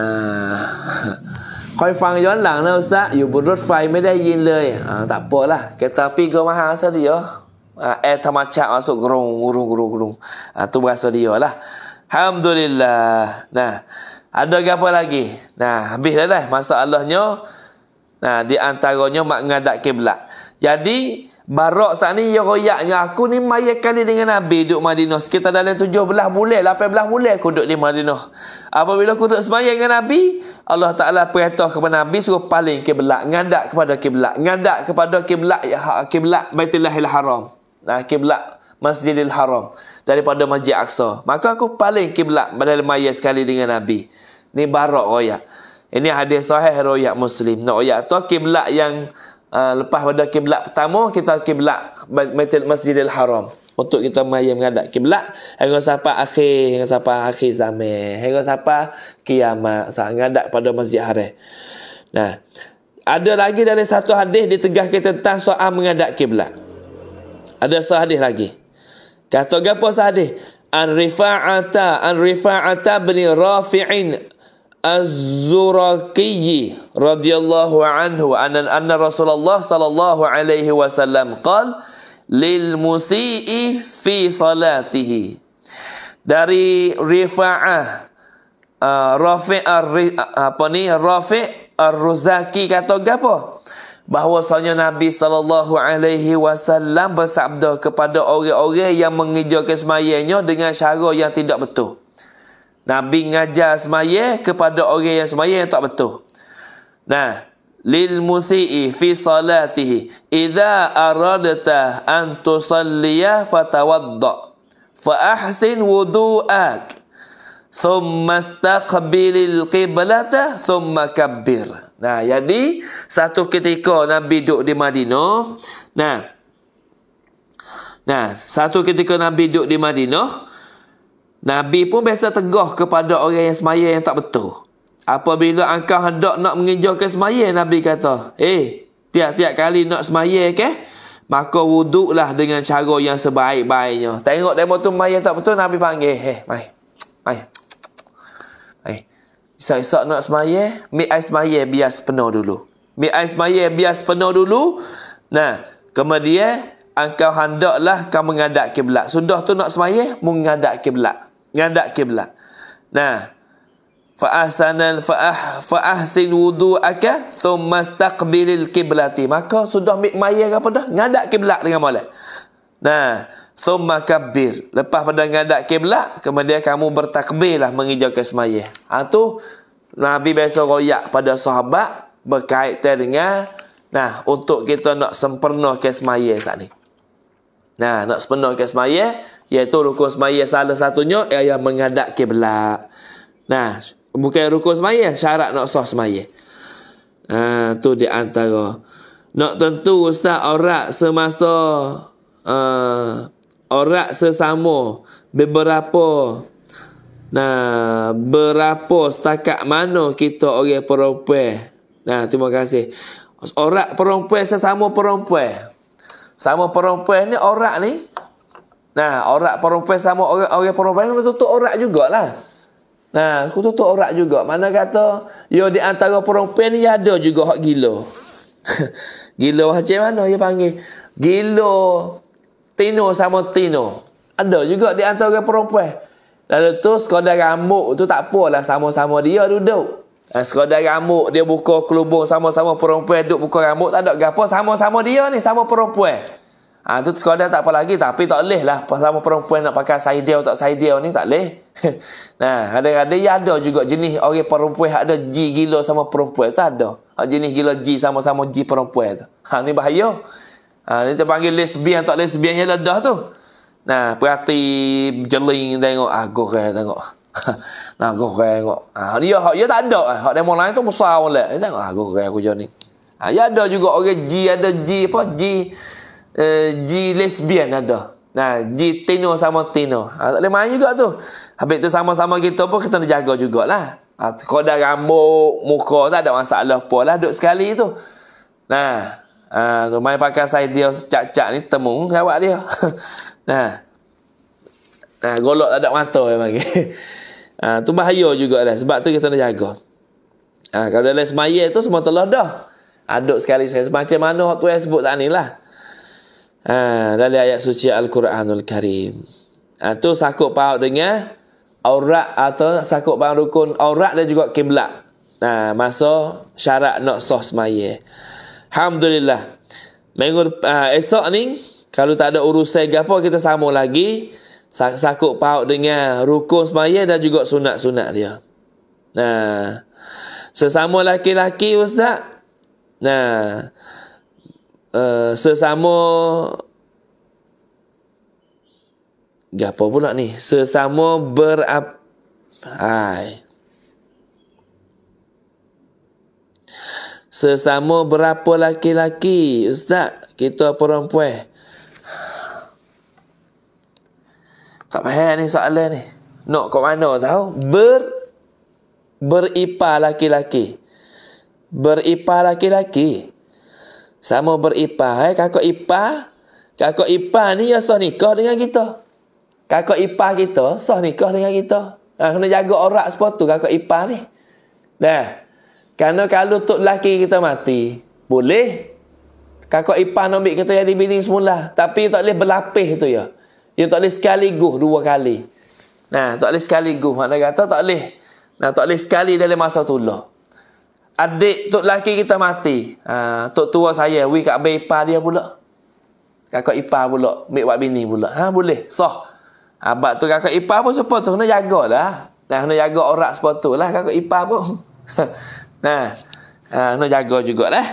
คอยฟังย้อนหลังนะอุสตะอยู่บนรถไฟไม่ได้ยินเลยอ่าตับปวดละแกตาปีก็มาหาสดิโอแอร์ธรรมชาติอสุกรุงรุงรุงรุงตัวสดิโอละฮัมดุลิลลาห์นะอาดอกับอะไรนะฮับิแล้วได้มาสอัลลอฮ์เนาะนะดิอันตารอเนาะมักงาดักเคบละยัดี Barak saat ni yang royaknya aku ni mayakan kali dengan Nabi duduk Madinah. Sekitar dalam tujuh belah bulan, 18 bulan aku duduk di Madinah. Apabila aku duduk semayang dengan Nabi, Allah Ta'ala perintah kepada Nabi suruh paling kiblat. Ngadak kepada kiblat. Ngadak kepada kiblat ya, ha, kiblat Baitullahil Haram. Nah, kiblat Masjidil Haram daripada Masjid Aqsa. Maka aku paling kiblat pada mayat sekali dengan Nabi. Ni barak royak. Ini hadis sahih royak Muslim. Nak royak tu kiblat yang Ah, lepas pada kiblat pertama kita kiblat Masjidil Haram untuk kita mengayam ngadak kiblat hingga sampai akhir hingga sampai akhir zaman hingga sampai kiamat sa ngadak pada Masjid Haram. Nah, ada lagi dari satu hadis kita tentang soal mengadak kiblat. Ada satu hadis lagi. Kata gapo sahadis? An rifa'ata an rifa'ata bin Rafi'in الزرقي رضي radhiyallahu anhu, أن أن Rasulullah sallallahu alaihi wasallam, عليه "Lil musii fi salatihi", dari Rifa'ah uh, Rafi' ar uh, apa ni Rafi' Ar-Ruzaki kata gapo bahwasanya Nabi sallallahu alaihi wasallam bersabda kepada orang-orang yang mengejarkan semayanya dengan cara yang tidak betul Nabi ngajar semayah kepada orang yang semayah yang tak betul. Nah, lil musii fi salatihi idza aradta an tusalliya fatawadda fa ahsin wudu'ak thumma istaqbilil qiblata thumma kabbir. Nah, jadi satu ketika Nabi duduk di Madinah. Nah. Nah, satu ketika Nabi duduk di Madinah, Nabi pun biasa tegah kepada orang yang semaya yang tak betul. Apabila angkau hendak nak menginjurkan semaya, Nabi kata, Eh, tiap-tiap kali nak semaya ke? Okay? Maka wuduklah dengan cara yang sebaik-baiknya. Tengok demo tu semaya tak betul, Nabi panggil. Eh, mai. Mai. Mai. Isak-isak nak semaya, mi ais semaya biar sepenuh dulu. Mi ais semaya biar sepenuh dulu. Nah, kemudian angkau hendaklah kau mengadap kiblat. Sudah tu nak semaya, mengadap kiblat ngadak kiblat. Nah, fa ahsanal fa ah fa ahsin wudu'aka thumma istaqbilil qiblati. Maka sudah mik mayar apa dah? Ngadak kiblat dengan molek. Nah, thumma kabbir. Lepas pada ngadak kiblat, kemudian kamu bertakbirlah mengijakan semayah. Ha tu Nabi biasa royak pada sahabat berkaitan dengan nah untuk kita nak sempurna kesmaya saat ni. Nah, nak sempurna kesmaya, iaitu rukun sembahyang salah satunya ialah eh, menghadap kiblat. Nah, bukan rukun sembahyang syarat nak sah sembahyang. Ha, ah, tu di antara. Nak tentu ustaz orang semasa uh, orang sesama beberapa nah berapa setakat mana kita orang perempuan. Nah, terima kasih. Orang perempuan sesama perempuan. Sama perempuan ni orang ni Nah, orang perempuan sama orang, orang perempuan sama tutup orang juga lah. Nah, aku tutup orang juga. Mana kata, Yo di antara perempuan ni ada juga hak gila. gila macam mana dia panggil? Gila tino sama tino. Ada juga di antara perempuan. Lalu tu sekadar rambut tu tak apalah sama-sama dia duduk. Nah, sekadar rambut dia buka kelubung sama-sama perempuan duduk buka rambut tak ada gapo sama-sama dia ni sama perempuan. Ha, tu sekolah tak apa lagi tapi tak boleh lah sama perempuan nak pakai side atau tak sideo ni tak boleh. nah, ada ada ya ada juga jenis orang perempuan ada G gila sama perempuan tu ada. Ha, jenis gila G sama-sama G perempuan tu. Ha ni bahaya. Ha ni terpanggil lesbian tak lesbian yang ledah tu. Nah, perhati jeling tengok agoh ah, tengok. nah, aku tengok. Ha, dia, dia, dia tak ada. Hak demo lain tu besar orang lah. tengok, ah, aku kaya aku jauh ni. Ha, ya dia ada juga orang okay, G, ada G apa, G. Eh, G lesbian ada. Nah, G tino sama tino. Ha, tak boleh main juga tu. Habis tu sama-sama kita pun kita nak jaga jugalah. Ha, ah, kodak rambut, muka tak ada masalah pun lah. Duduk sekali tu. Nah, ha, tu main pakai saya dia cak-cak ni temu kawat dia. nah, nah golok tak ada mata memang. ha, tu bahaya juga jugalah. Sebab tu kita nak jaga. Ha, kalau dalam semaya tu semua telah dah. Aduk sekali-sekali. Macam mana orang tu yang sebut tak ni lah. Ha, dari ayat suci Al-Quranul Karim. Ha, tu sakut paut dengan aurat atau sakut paut rukun aurat dan juga kiblat. Ha, masa syarat nak soh semaya. Alhamdulillah. Mengur, ha, esok ni, kalau tak ada urusan ke apa, kita sambung lagi. Sakut paut dengan rukun semaya dan juga sunat-sunat dia. Nah, ha, sesama laki-laki ustaz. Nah, ha, Eh, sesama gapo pula ni sesama berap hai sesama berapa laki-laki ustaz kita perempuan tak faham ni soalan ni nak kau mana tahu ber beripa laki-laki beripa laki-laki sama beripah. Eh? Kakak ipah. Kakak ipah ni ya sah nikah dengan kita. Kakak ipah kita sah nikah dengan kita. Ha, kena jaga orang sepatu kakak ipah ni. Dah. Karena kalau tu lelaki kita mati. Boleh. Kakak ipah nak ambil kita jadi bini semula. Tapi tak boleh berlapis tu ya. Dia ya, tak boleh sekaligus dua kali. Nah, tak boleh sekaligus. Maknanya kata tak boleh. Nah, tak boleh sekali dalam masa tu lah adik tok laki kita mati. Ha, tok tua saya, we kat abang ipar dia pula. Kakak ipa pula, ambil buat bini pula. Ha, boleh, soh. Abang tu kakak ipa pun sepuluh tu, kena jaga lah. Nah, kena jaga orang sepuluh tu lah, kakak ipa pun. nah, ha, kena jaga juga lah.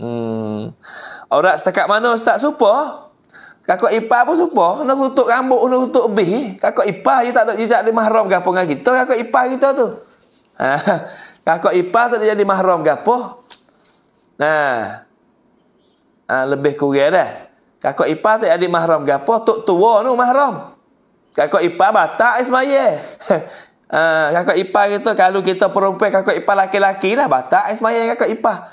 Hmm. Orang setakat mana ustaz supah? Kakak ipa pun supah. Kena tutup rambut, kena tutup bih. Kakak ipar je tak ada jejak di mahram ke apa dengan kita. Kakak ipar kita tu. Ha, Kakak ipar tu dia jadi mahram ke Nah. Ah lebih kurang dah. Kakak ipar tu jadi mahram ke apa? Tok tua tu mahram. Kakak ipar batak ismaye. Ah ha, kakak ipar kita kalau kita perempuan kakak ipar laki-laki lah batak ismaye kakak ipar.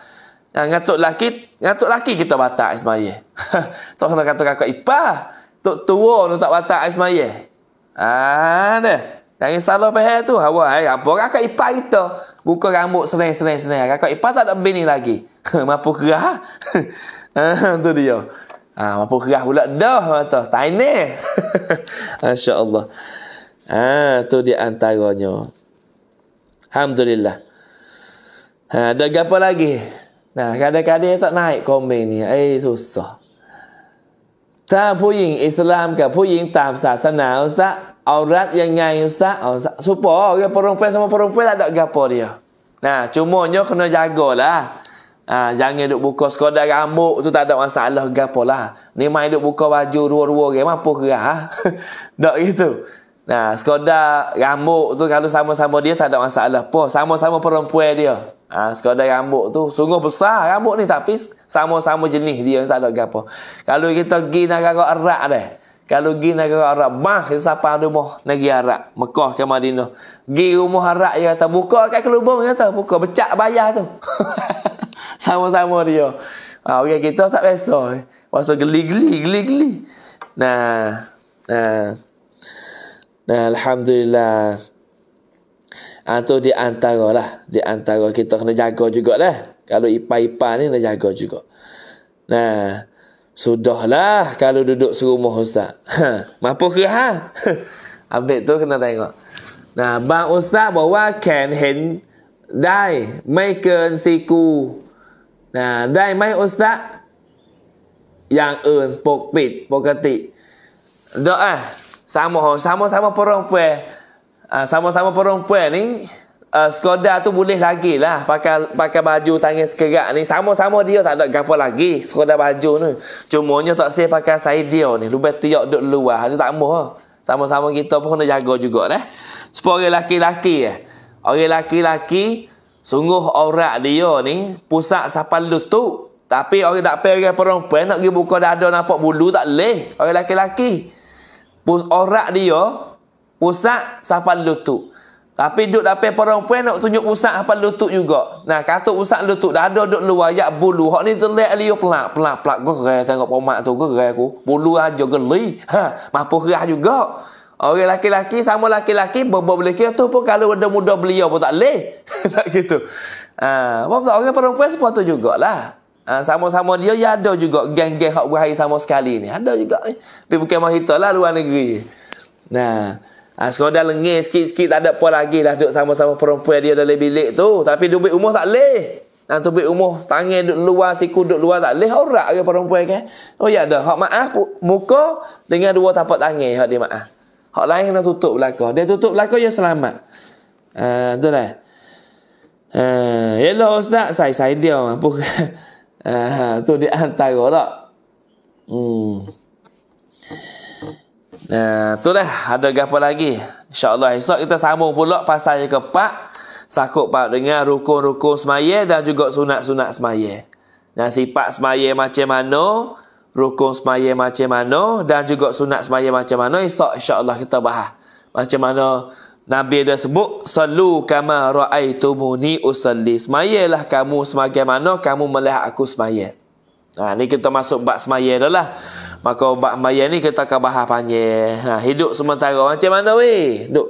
Ah ngatuk laki ngatuk laki kita batak ismaye. Tok kena kata kakak ipar. Tok tua tu tak batak ismaye. Ah dah. Jangan salah paham tu. Hawa eh apa kakak ipar kita? buka rambut serai serai serai kakak ipar tak ada bini lagi mampu kerah ah tu dia ah mampu kerah pula dah tu tiny masyaallah ah tu dia antaranya alhamdulillah ha ada apa lagi nah kadang-kadang tak naik komen ni eh susah Tak puying Islam ke puying tam sasana ustaz aurat yang ngai ustaz. Oh, supo orang okay, perempuan sama perempuan tak ada gapo dia. Nah, cumanya kena jagalah. Ha, jangan duk buka skoda rambut tu tak ada masalah gapo lah. Ni mai duk buka baju rua-rua ke mampu gerah. Ah. Dak gitu. Nah, skoda rambut tu kalau sama-sama dia tak ada masalah. Po, sama-sama perempuan dia. Ha, sekodar rambut tu sungguh besar rambut ni tapi sama-sama jenis dia tak ada gapo. Kalau kita pergi negara erat deh. Kalau pergi negara Arab, mah kita sapa rumah negeri Arab, Mekah ke Madinah. Pergi rumah Arab dia kata, buka kat kelubung dia kata, buka becak bayar tu. Sama-sama dia. Ha, okay, kita tak biasa. Eh. Masa geli-geli, geli-geli. Nah, nah, nah, Alhamdulillah. Itu ha, di antara lah. Di antara kita kena jaga juga lah. Kalau ipa-ipa ni nak jaga juga. Nah, Sudahlah kalau duduk serumah ustaz. Ha, mampu ke ha? Ambil tu kena tengok. Nah, bang ustaz bawa can hen dai mai ken siku. Nah, dai mai ustaz yang earn pok pit pokati. Doa eh, sama sama sama perempuan. Ah, sama-sama perempuan ni uh, eh, Skoda tu boleh lagi lah pakai pakai baju tangan kerak ni sama-sama dia tak ada gapo lagi Skoda baju ni cumanya tak saya pakai saya dia ni lubat tiok duduk luar tu tak mahu sama-sama kita pun kena jaga juga lah sebagai lelaki-lelaki eh orang lelaki-lelaki sungguh orang dia ni pusat sapan lutut tapi orang tak payah orang perempuan nak pergi buka dada nampak bulu tak leh orang lelaki-lelaki pus orang dia pusat sapan lutut tapi duduk dapet perempuan nak tunjuk usak apa lutut juga. Nah, katuk usak lutut dah ada duduk luar yak bulu. Hak ni terlihat liu pelak, pelak, pelak. Gerai tengok pomak tu, gerai aku. Bulu aja geli. Ha, mampu gerah juga. Orang laki-laki sama laki-laki berbuat boleh kira tu pun kalau ada muda beliau pun tak boleh. tak gitu. Ah, tak orang perempuan sepatu tu jugalah. Ha, sama-sama dia, ya ada juga geng-geng hak berhari sama sekali ni. Ada juga ni. Tapi bukan mahitalah luar negeri. Nah. Ha, sekarang dah lengih sikit-sikit tak ada apa lagi lah. duduk sama-sama perempuan dia dalam bilik tu. Tapi duduk umur tak leh. Dan tu duduk umur tangan duduk luar, siku duduk luar tak leh. Orang ke perempuan ke? Oh ya dah. Hak maaf muka dengan dua tapak tangan hak dia maaf. Hak lain nak tutup belakang. Dia tutup belakang, dia ya selamat. Uh, tu lah. Uh, yelah ustaz, saya-saya dia. Apa ha, tu dia antara tak? Hmm. Nah, eh, itulah ada gapo lagi. Insya-Allah esok kita sambung pula pasal yang keempat sakut pak dengan rukun-rukun semaya dan juga sunat-sunat semaya. Nah, sifat semaya macam mana? Rukun semaya macam mana? Dan juga sunat semaya macam mana? Esok insya-Allah kita bahas. Macam mana Nabi dah sebut salu kama raaitumuni usalli. Semayalah kamu semaga mana kamu melihat aku semaya. Nah, ha, ni kita masuk bab semaya dah lah. Maka ubat bayan ni kita akan bahas panjang. Ha, hidup sementara. Macam mana weh? Duk.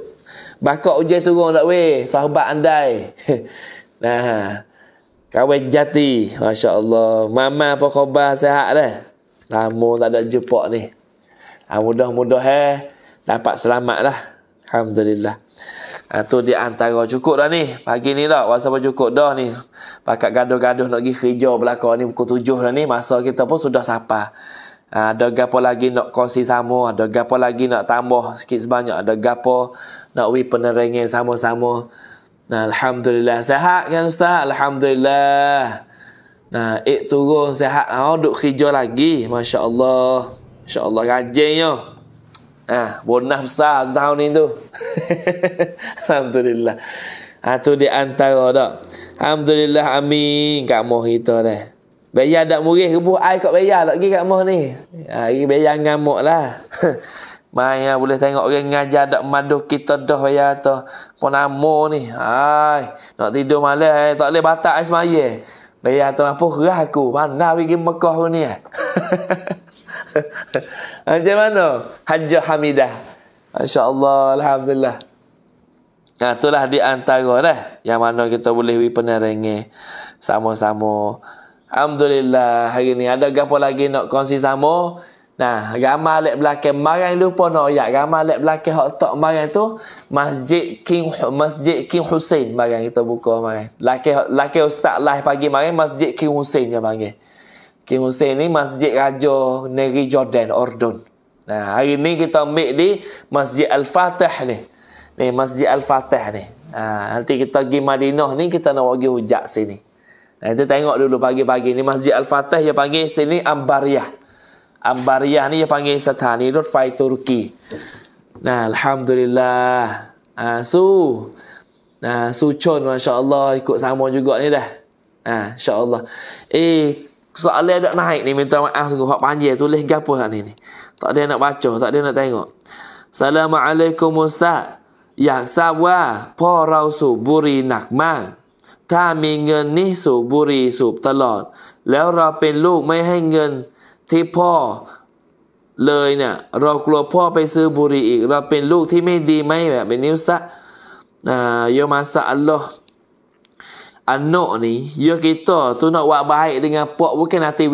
Bakar ujian turun tak weh? Sahabat andai. nah. Ha. Kawan jati. Masya Allah. Mama apa khabar sehat dah? Lama tak ada jumpa ni. Ha, Mudah-mudah eh. Dapat selamat lah. Alhamdulillah. Ha, tu di antara cukup dah ni. Pagi ni lah. Masa pun cukup dah ni. Pakat gaduh-gaduh nak pergi kerja belakang ni. Pukul tujuh dah ni. Masa kita pun sudah sapa ada gapo lagi nak kosi sama, ada gapo lagi nak tambah sikit sebanyak, ada gapo nak wi penerengin sama-sama. Nah, alhamdulillah sehat kan ustaz? Alhamdulillah. Nah, ik turun sehat. Ha, ah, duk kerja lagi. Masya-Allah. Masya-Allah rajinnya. Ah, ha, bonus besar tahun ni tu. alhamdulillah. Ha, tu di antara dak. Alhamdulillah amin kat mohito deh. Bayar dak murih rebuh ai kat bayar lah pergi kat moh ni. Ha ini bayar ngamuk lah. Main ha, boleh tengok orang ngajar dak madu kita dah ya tu. Pun amo ni. Ai nak tidur malam eh. tak boleh batak ai eh, semaya. Bayar tu apa gerah aku. Mana pergi Mekah pun ni. Eh? Macam mana? Hajjah Hamidah. Masya-Allah, alhamdulillah. Nah, ha, itulah di antara dah yang mana kita boleh wi penerenge sama-sama Alhamdulillah hari ni ada gapo lagi nak kongsi sama. Nah, gambar lek belakang marang lupa nak no, ayat. Gambar lek belakang hak tok marang tu Masjid King Masjid King Hussein marang kita buka marang. Laki laki ustaz live pagi marang Masjid King Hussein je panggil. King Hussein ni Masjid Raja Negeri Jordan Ordon. Nah, hari ni kita ambil di Masjid Al-Fatih ni. Ni Masjid Al-Fatih ni. Ha, nanti kita pergi Madinah ni kita nak pergi hujak sini. Nah, kita tengok dulu pagi-pagi ni Masjid Al-Fatih dia panggil sini Ambariah. Ambariah ni dia panggil Satani Fai Turki. Nah, alhamdulillah. Ah ha, su. Nah, ha, sucun masya-Allah ikut sama juga ni dah. Ah ha, insya-Allah. Eh, soalan dak naik ni minta maaf sungguh hak panjang tulis gapo hak ni Tak ada nak baca, tak ada nak tengok. Assalamualaikum Ustaz. Ya sabwa, porau suburi nakmang. ถ้ามีเงินนี่สูบบุหรี่สูบตลอด แล้วเราเป็นลูกไม่ให้เงินที่พ่อ เลยเนี่ยเรากลัวพ่อไปซื้อบุหรี่อีกเราเป็นลูกที่ไม่ดีไหมแบบ เป็นนิวซะโยมาสะอัลลอฮ์อันโนนี่โยกิโตตุนอวะบายดึง k dengan pok ว u k a n nanti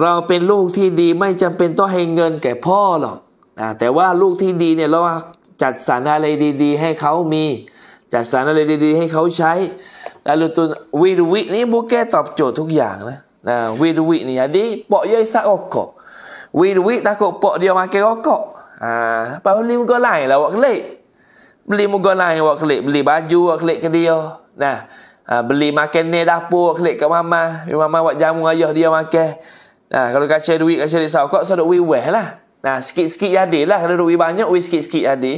เราเป็นลูกที่ดีไม่จำเป็นต้องให้เงินแก่พ่อหรอกนะแต่ว่าลูกที่ดีเนี่ยเราจัดสรรอะไรดี ๆ ให้เขามีจัดสรรอะไรดีๆให้เขาใช้ แล้วตัววีดวินี่บุกแกตอบโจทย์ทุกอย่างนะ นะวีดวินี่อดีเปาะย่อยสะอกกวีดวิตะกเปาะเดียวมาเกก็เก็อ่าปาลิมก็ไหลแล้ววะเละบลิมุก็ไหลวะเละบลิบาจูวะเละกันเดียวนะ อ่า บลิมาเกนเนดาปูวะเละกับมามามีมามาวะยามงัายอเดียวมาเกนะกรุกาเชดวิกาเชดิสาวก็สะดวกวีแหวะนะสกิสกิยาดีละกระดูกวีบ้านเยอะวิสกิสกิยาดี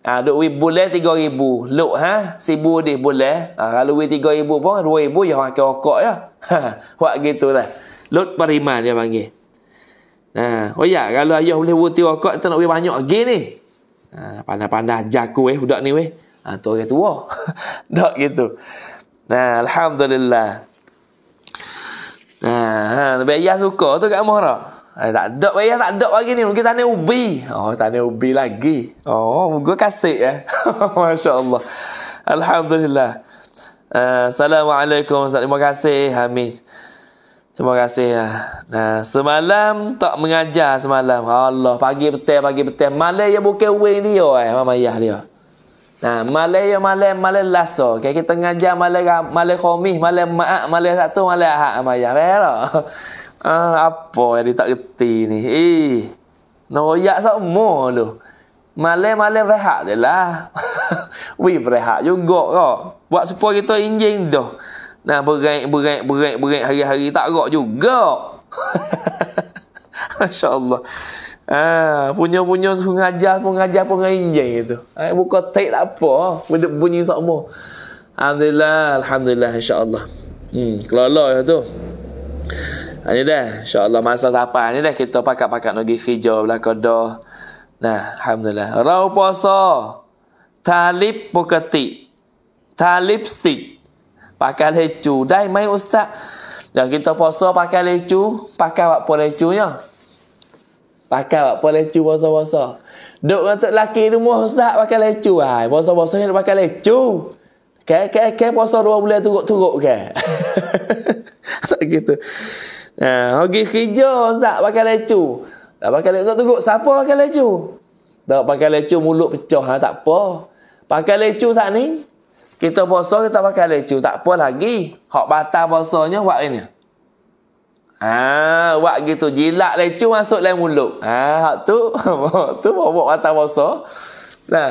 Ah, ha, duk wi boleh 3000. Lok ha, sibu di boleh. Ha, kalau wi 3000 pun 2000 yang akan okok ya. Ha, buat gitulah. Lot periman dia panggil. Nah, oh ya, kalau ayah boleh wuti okok tu nak wi banyak lagi ni. Ha, ah, pandai-pandai jaku eh budak ni weh. Ha, tu orang tua. Dak gitu. Nah, alhamdulillah. Nah, ha, ha, suka tu kat Mohra. Eh, tak ada bayar eh, tak ada lagi ni mungkin tanya ubi oh tanya ubi lagi oh gua kasih ya masyaallah alhamdulillah uh, assalamualaikum terima kasih Hamid Terima kasih ya. Nah, semalam tak mengajar semalam. Allah, pagi petang pagi petang. Malay ya bukan we dia eh, mama ayah dia. Nah, malay ya malam malam laso. Okay, kita mengajar malam malam khamis, malam ma'a, malam satu, malam ahad mama ayah. Betul. Ah, apa yang dia tak kerti ni? Eh, noyak semua tu. Malam-malam rehat je lah. Weh, rehat juga kok. Buat supaya kita enjin dah. Nah, berengik, berengik, berengik, berengik hari-hari tak kok juga. Masya Allah. Ah, punya-punya pengajar, pengajar, pengajar enjin gitu. Ay, ah, buka tak apa. Benda bunyi semua. Alhamdulillah, Alhamdulillah, insyaAllah. Hmm, kelola tu. Ini ha, dah, insyaAllah masa sapa ni dah kita pakat-pakat nak pergi hijau belakang dah. Nah, Alhamdulillah. Rau puasa. talip buketik. talip stick. Pakai lecu. dai main ustaz. Dah kita puasa pakai lecu. Pakai buat pun lecu ya. Pakai buat pun lecu puasa-puasa. Duk untuk lelaki rumah ustaz pakai lecu. Hai, puasa-puasa ni pakai lecu. Kek, kek, kek puasa dua bulan turut-turut ke. tak gitu. Ha, pergi kerja Ustaz pakai lecu. Tak pakai lecu, tak teruk. Siapa pakai lecu? Tak pakai lecu, mulut pecah. Ha, tak apa. Pakai lecu saat ni. Kita puasa, kita pakai lecu. Tak apa lagi. Hak batal puasanya, buat ini. Ah, ha, buat gitu. Jilat lecu masuk dalam mulut. Ah, ha, tu. tu bawa batal puasa. Nah,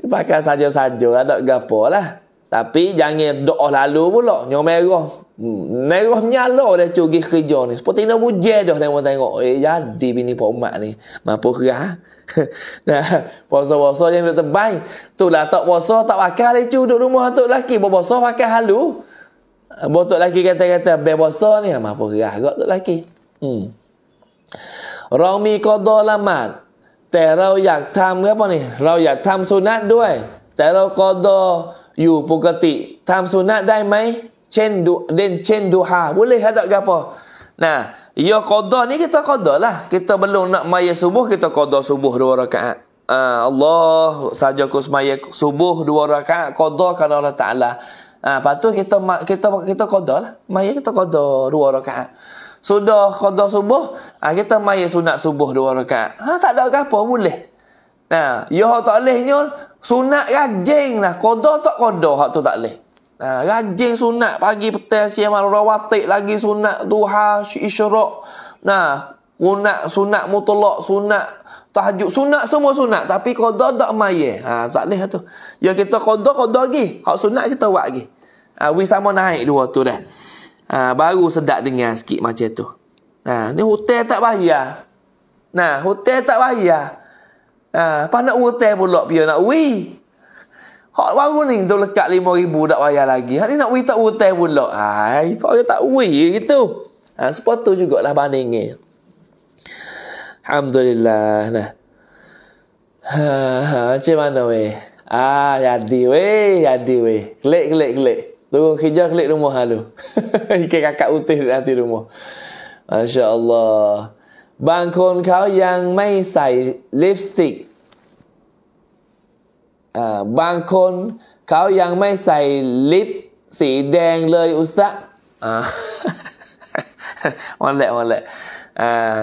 pakai saja-saja. Tak apa lah. Tapi jangan doa lalu pula. Nyomero. Negoh nyala dia curi kerja ni. Seperti nak buje dah nak tengok. Eh, jadi bini Pak Umat ni. Mampu kerah. nah, puasa-puasa yang dia terbaik. Tu lah, tak puasa, tak pakai lah itu. Duduk rumah tu lelaki. Puasa pakai halu. Buat lelaki kata-kata, biar puasa ni. Ah, mampu kerah kot tu lelaki. Hmm. Rami kodo lamat. Terau yak tam apa ni? Rau yak tam sunat duai. Terau kodo yu pukati. Tam sunat dai mai? cendu dan cenduha boleh ada hadap apa? nah ya qada ni kita qada lah kita belum nak maya subuh kita qada subuh dua rakaat uh, Allah saja ku semaya subuh dua rakaat qada kan Allah taala ha, uh, patut kita kita kita qada lah maya kita qada dua rakaat sudah qada subuh uh, kita maya sunat subuh dua rakaat ha, tak ada apa, boleh nah ya tak bolehnya sunat rajinlah qada tak qada hak tu tak boleh Ha, rajin sunat pagi petang siang malam rawatib lagi sunat duha isyrak. Nah, sunat sunat mutlak, sunat tahajud, sunat semua sunat tapi qada tak maye. Ha tak leh lah tu. Ya kita qada qada lagi. Hak sunat kita buat lagi. Ha, we sama naik dua tu dah. Ha, baru sedak dengar sikit macam tu. Ha, ni hotel tak bayar. Nah, hotel tak bayar. Ha, apa hotel pula pia nak we. Hak baru ni tu lekat lima ribu tak bayar lagi. Hak ni nak wui tak wutai pula. Hai, apa dia tak wui gitu. Ha, sebab tu jugalah banding ni. Alhamdulillah. Nah. Ha, ha, macam mana weh? Ah, jadi weh, jadi weh. Klik, klik, klik. Tunggu kerja, klik rumah halu. Lah Ikan kakak utih nanti rumah. Masya Allah. Bangkun kau yang main say lipstick. บางคนเขายังไม่ใส่ลิปสีแดงเลยอุสตะวันแหละวันแหละ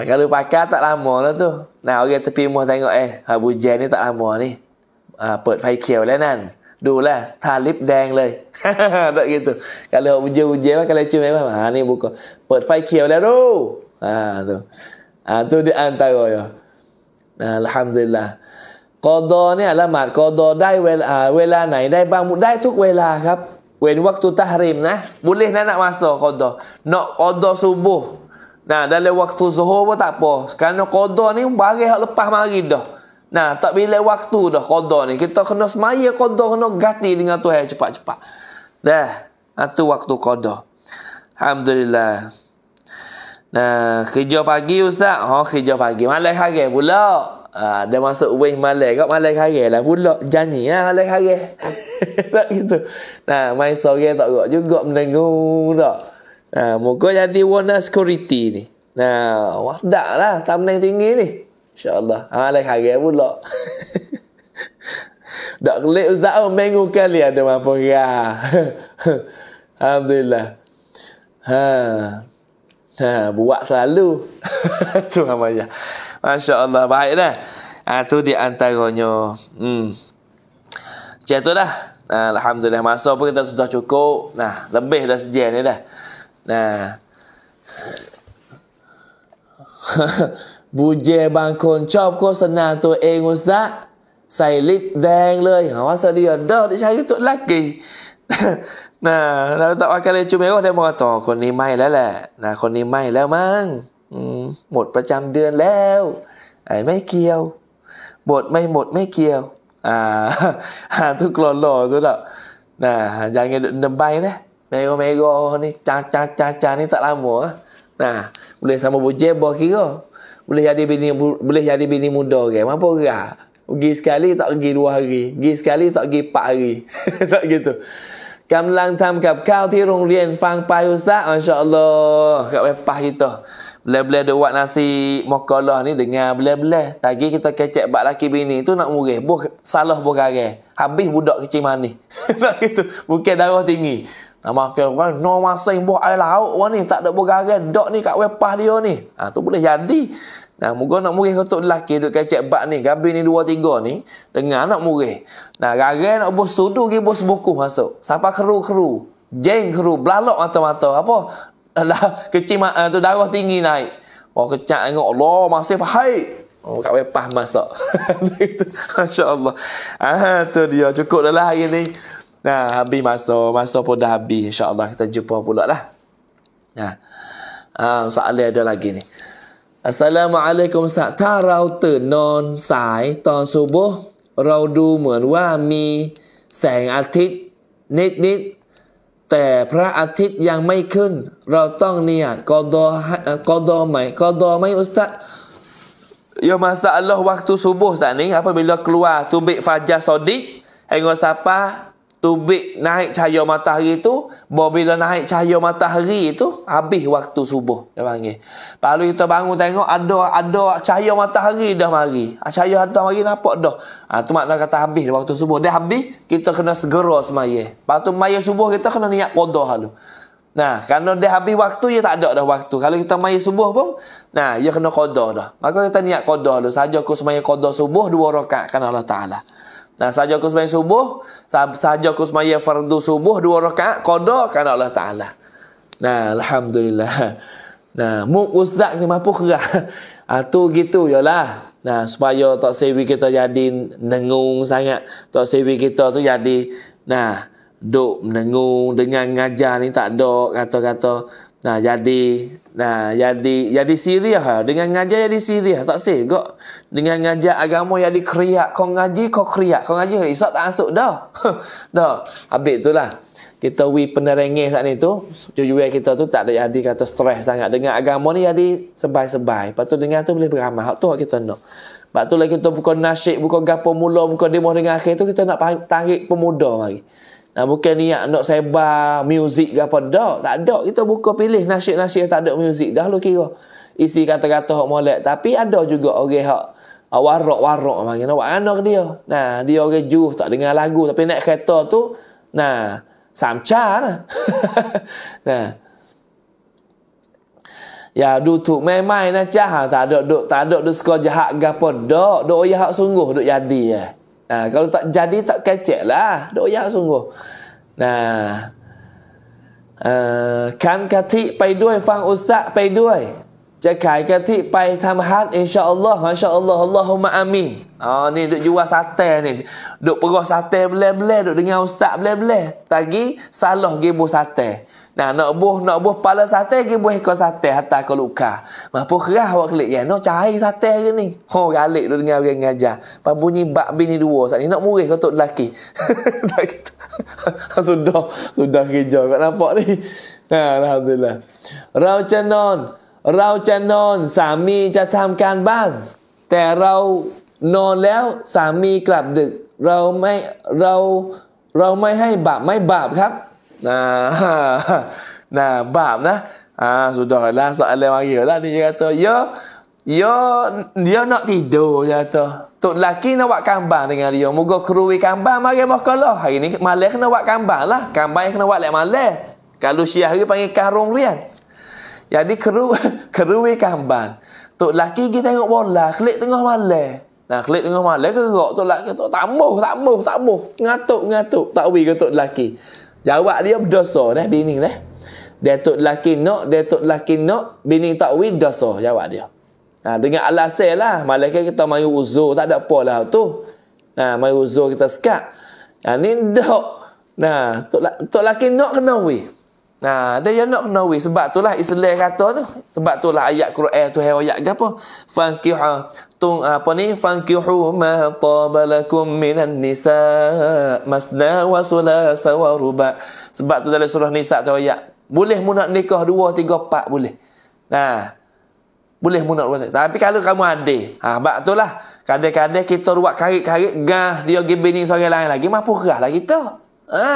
กาลูปากาตะลามอแล้วตัวนาวเกตปีมัวแตงเอฮาบูเจนี่ตะลามอนี่เปิดไฟเขียวแล้วนั่นดูแลทาลิปแดงเลยแบบนี้ตัวกาลูบูเจบูเจว่ากาลูจิ้มไอ้ว่าหานี่บุกเปิดไฟเขียวแล้วรู้อ่าตัวอ่าตัวเดออันตะกอยอ่าละฮัมดุลิลลาห์กอดอเนี่ยละหมาดกอดอได้เวลาเวลาไหนได้บ้างได้ทุกเวลาครับเว้นวักตุตาฮริมนะบุลเลนั่นมาสอกอดอเนาะกอดอซูบูนะได้เวลาตุซูฮูก็ตักปอการกอดอนี่บางเหลุปามากินดอนะตักบิลเวลาตุดอกอดอนี่คิดต้องคุณสมัยกอดอคุณกัตติดิ้งตัวเฮจปะจปะเด้อัตุวักตุกอดออัลฮัมดุลิลลาห์นะคิดจ่อพากิอุสตะฮะคิดจ่อพากิมาเลยฮะเกบุลลอ Ah, dia masuk wing malai. Kau malai karir lah pula. Janji lah malai karir. tak gitu. Nah, main sore tak kot juga. Menengung tak. Nah, muka jadi warna security ni. Nah, wadah lah. Tak menang tinggi ni. InsyaAllah. Ah, malai karir pula. tak kelip ustaz. Oh, mengu kali ada apa Alhamdulillah. Ha. Ha, buat selalu. tu namanya. amat Masya Allah. Baiklah. Ha, ah, itu di antaranya. Hmm. Macam tu dah. Alhamdulillah. Masa pun kita sudah cukup. Nah, lebih dah sejian ni dah. Nah. Buje bang koncop ko senang tu eh ustaz. Saya lip dang le. Ha, masa dia dah di cari tu lelaki. nah, dah tak pakai lecu merah dia mengatakan. Kau ni main lah lah. Nah, kau ni main lah mang. หมดประจำเดือนแล้ว ไอ้ไม่เกี่ยว หมดไม่หมดไม่เกี่ยวอ่า หาทุกหล่อหล่อสุดอ่ะนะอย่างเงี้ยเดินไปนะเมโกเมโกนี่จ้าจ้าจ้าจ้านี่ตะลามัวนะบุเรสามบุเจบบอกี้ก็บุเรยาดีบินีบุเรยาดีบินีมุดอกแกมาพูดกันกี่สกาลีตอกกี่ดัวกี่กี่สกาลีตอกกี่ปากี่ตอกกี่ตัวกำลังทำกับข้าวที่โรงเรียนฟังไปอุสซะอัลลอฮ์กับไปปากี่ตัว Bila-bila dia buat nasi mokolah ni dengan, bila-bila. Tagi kita kecek bak laki bini tu nak murih. boh salah buh garis. Habis budak kecil manis. Nak gitu. Mungkin darah tinggi. Nama orang no masing buh air laut wah ni. Tak ada buh garis. Dok ni kat wepah dia ni. Ha, tu boleh jadi. Nah, moga nak murih kutuk lelaki tu kecek bak ni. Gabi ni dua tiga ni. Dengar nak murih. Nah, garis nak buh sudu, gibus buku masuk. Sapa keru-keru. Jeng keru, belalok mata-mata. Apa? lah kecil ma- uh, tu darah tinggi naik. oh kecak tengok Allah masih pahit. Oh, kat pas masak. MasyaAllah. Ah, tu dia. Cukup dah lah hari ni. Nah, habis masa. Masa pun dah habis. InsyaAllah kita jumpa pula lah. Nah. Ah, soalan ada lagi ni. Assalamualaikum Ustaz. Ta rau non sai ton subuh. Rau du muan wa mi sang atit nit nit แต่พระอาทิตย์ยังไม่ขึ้น เราต้องเนี่ยกอดอกอดอใหม่กอดอไม่อุตส่าห์ยามาสะอัลลอฮฺวักตุสุบุสานี้ครับพอมีเลืกลัวตุบิฟาจาสอดิให้งอซาปา tubik naik cahaya matahari tu bila naik cahaya matahari tu habis waktu subuh dia panggil lalu kita bangun tengok ada ada cahaya matahari dah mari ah, cahaya matahari nampak dah ha, tu makna kata habis waktu subuh dia habis kita kena segera semaya lepas tu maya subuh kita kena niat kodoh lalu Nah, kerana dah habis waktu, dia tak ada dah waktu. Kalau kita main subuh pun, nah, dia kena kodoh dah. Maka kita niat kodoh dulu. Saja aku semain kodoh subuh, dua rakaat kan Allah Ta'ala. Nah, sahaja aku sembahyang subuh, sahaja aku sembahyang fardu subuh dua rakaat qada kan Allah Taala. Nah, alhamdulillah. Nah, mu ustaz ni mampu kerah. Ah tu gitu jelah. Nah, supaya tak sewi kita jadi nengung sangat. Tak sewi kita tu jadi nah duk nengung dengan ngajar ni tak ada kata-kata Nah, jadi nah jadi jadi siriah lah. dengan ngajar jadi Syria tak sih kok dengan ngajar agama jadi kriak kau ngaji kau kriak kau ngaji isak tak masuk dah dah habis itulah kita wi penerengih saat itu jujur kita tu tak ada jadi kata stres sangat dengan agama ni jadi sebai-sebai lepas tu dengar tu boleh beramal hak tu hak kita nak lepas tu lagi tu bukan nasyik bukan gapo mula bukan demo dengan akhir tu kita nak tarik pemuda mari Nah, ha, bukan niat nak sebar muzik ke apa. Tak, tak ada. Kita buka pilih nasyid-nasyid yang tak ada muzik. Dah lu kira. Isi kata-kata hok molek. Tapi ada juga orang okay, hak warok-warok. Mana nak anak dia? Nah, dia orang okay, juh tak dengar lagu. Tapi naik kereta tu, nah, samcar. nah. Ya, duk tu main nak jahat. Tak ada duk, tak ada duk sekolah jahat. Gapa? Duk, duk oya hak sungguh. Duk jadi, ya. Eh. Nah, kalau tak jadi tak kecek lah. Doya sungguh. Nah. Uh, kan kati pai duit, fang ustaz pai duai. Cekai kati pai Insya Allah, insyaAllah. Allah, Allahumma amin. Oh, ni duk jual sate ni. Duk perah sate belah-belah. Duk dengar ustaz belah-belah. Tagi salah gebo Sate. Nah, nak buh, nak buh pala sate, kita buh ikut sate, hatta kau luka. Mampu kerah awak klik, ya, kan? nak cari sate hari ni. Ho, oh, galik tu dengar orang ngajar. Pak bunyi bak bini dua, saat ni nak murih kau tu lelaki. tak gitu. sudah, sudah kerja, kau nampak ni. Nah, Alhamdulillah. Rau canon, rau canon, sami catamkan bang. Tak rau non lew, sami kelab dek. Rau mai, rau, rau mai hai bak, mai bak, kap. Nah, nah bab lah. Ha, sudahlah soalan mari lah. Dia kata, ya, ya, dia nak tidur, dia kata. Tok laki nak buat kambang dengan dia. Moga kerui kambang, mari mahkalah. Hari ni malah kena buat kambang lah. Kambang yang kena buat lek malah. Kalau syiah dia panggil karung rian. Jadi keru, kerui kambang. Tok laki pergi tengok bola, klik tengah malah. Nah, klik tengah malah, gerak tok lelaki. Tok tamuh, tamuh, tamuh. Ngatuk, ngatuk. Tak wih ke tok lelaki. Jawab dia berdosa dah bini dah. Datuk lelaki nak, datuk lelaki nak, bini tak win dosa jawab dia. Ha, dengan alasan lah. Malaikat kita mari uzur, tak ada apa lah tu. Nah ha, mari uzur kita sekat. Ha, ni dok. Nah, ha, tok, tok laki nak kena weh. Nah, dia yang nak kena wis sebab itulah Islam kata tu. Sebab itulah ayat Quran tu hai ayat gapo apa? Fankihu tung apa ni? Fankihu ma tabalakum minan nisa masna wa sulasa wa ruba. Sebab tu dalam surah Nisa tu ayat. Boleh mu nak nikah 2 3 4 boleh. Nah. Boleh mu nak boleh. Tapi kalau kamu ada, ha sebab itulah kadang-kadang kita ruak karik-karik gah dia gebini seorang lain lagi mampu kerah lah kita. Ha.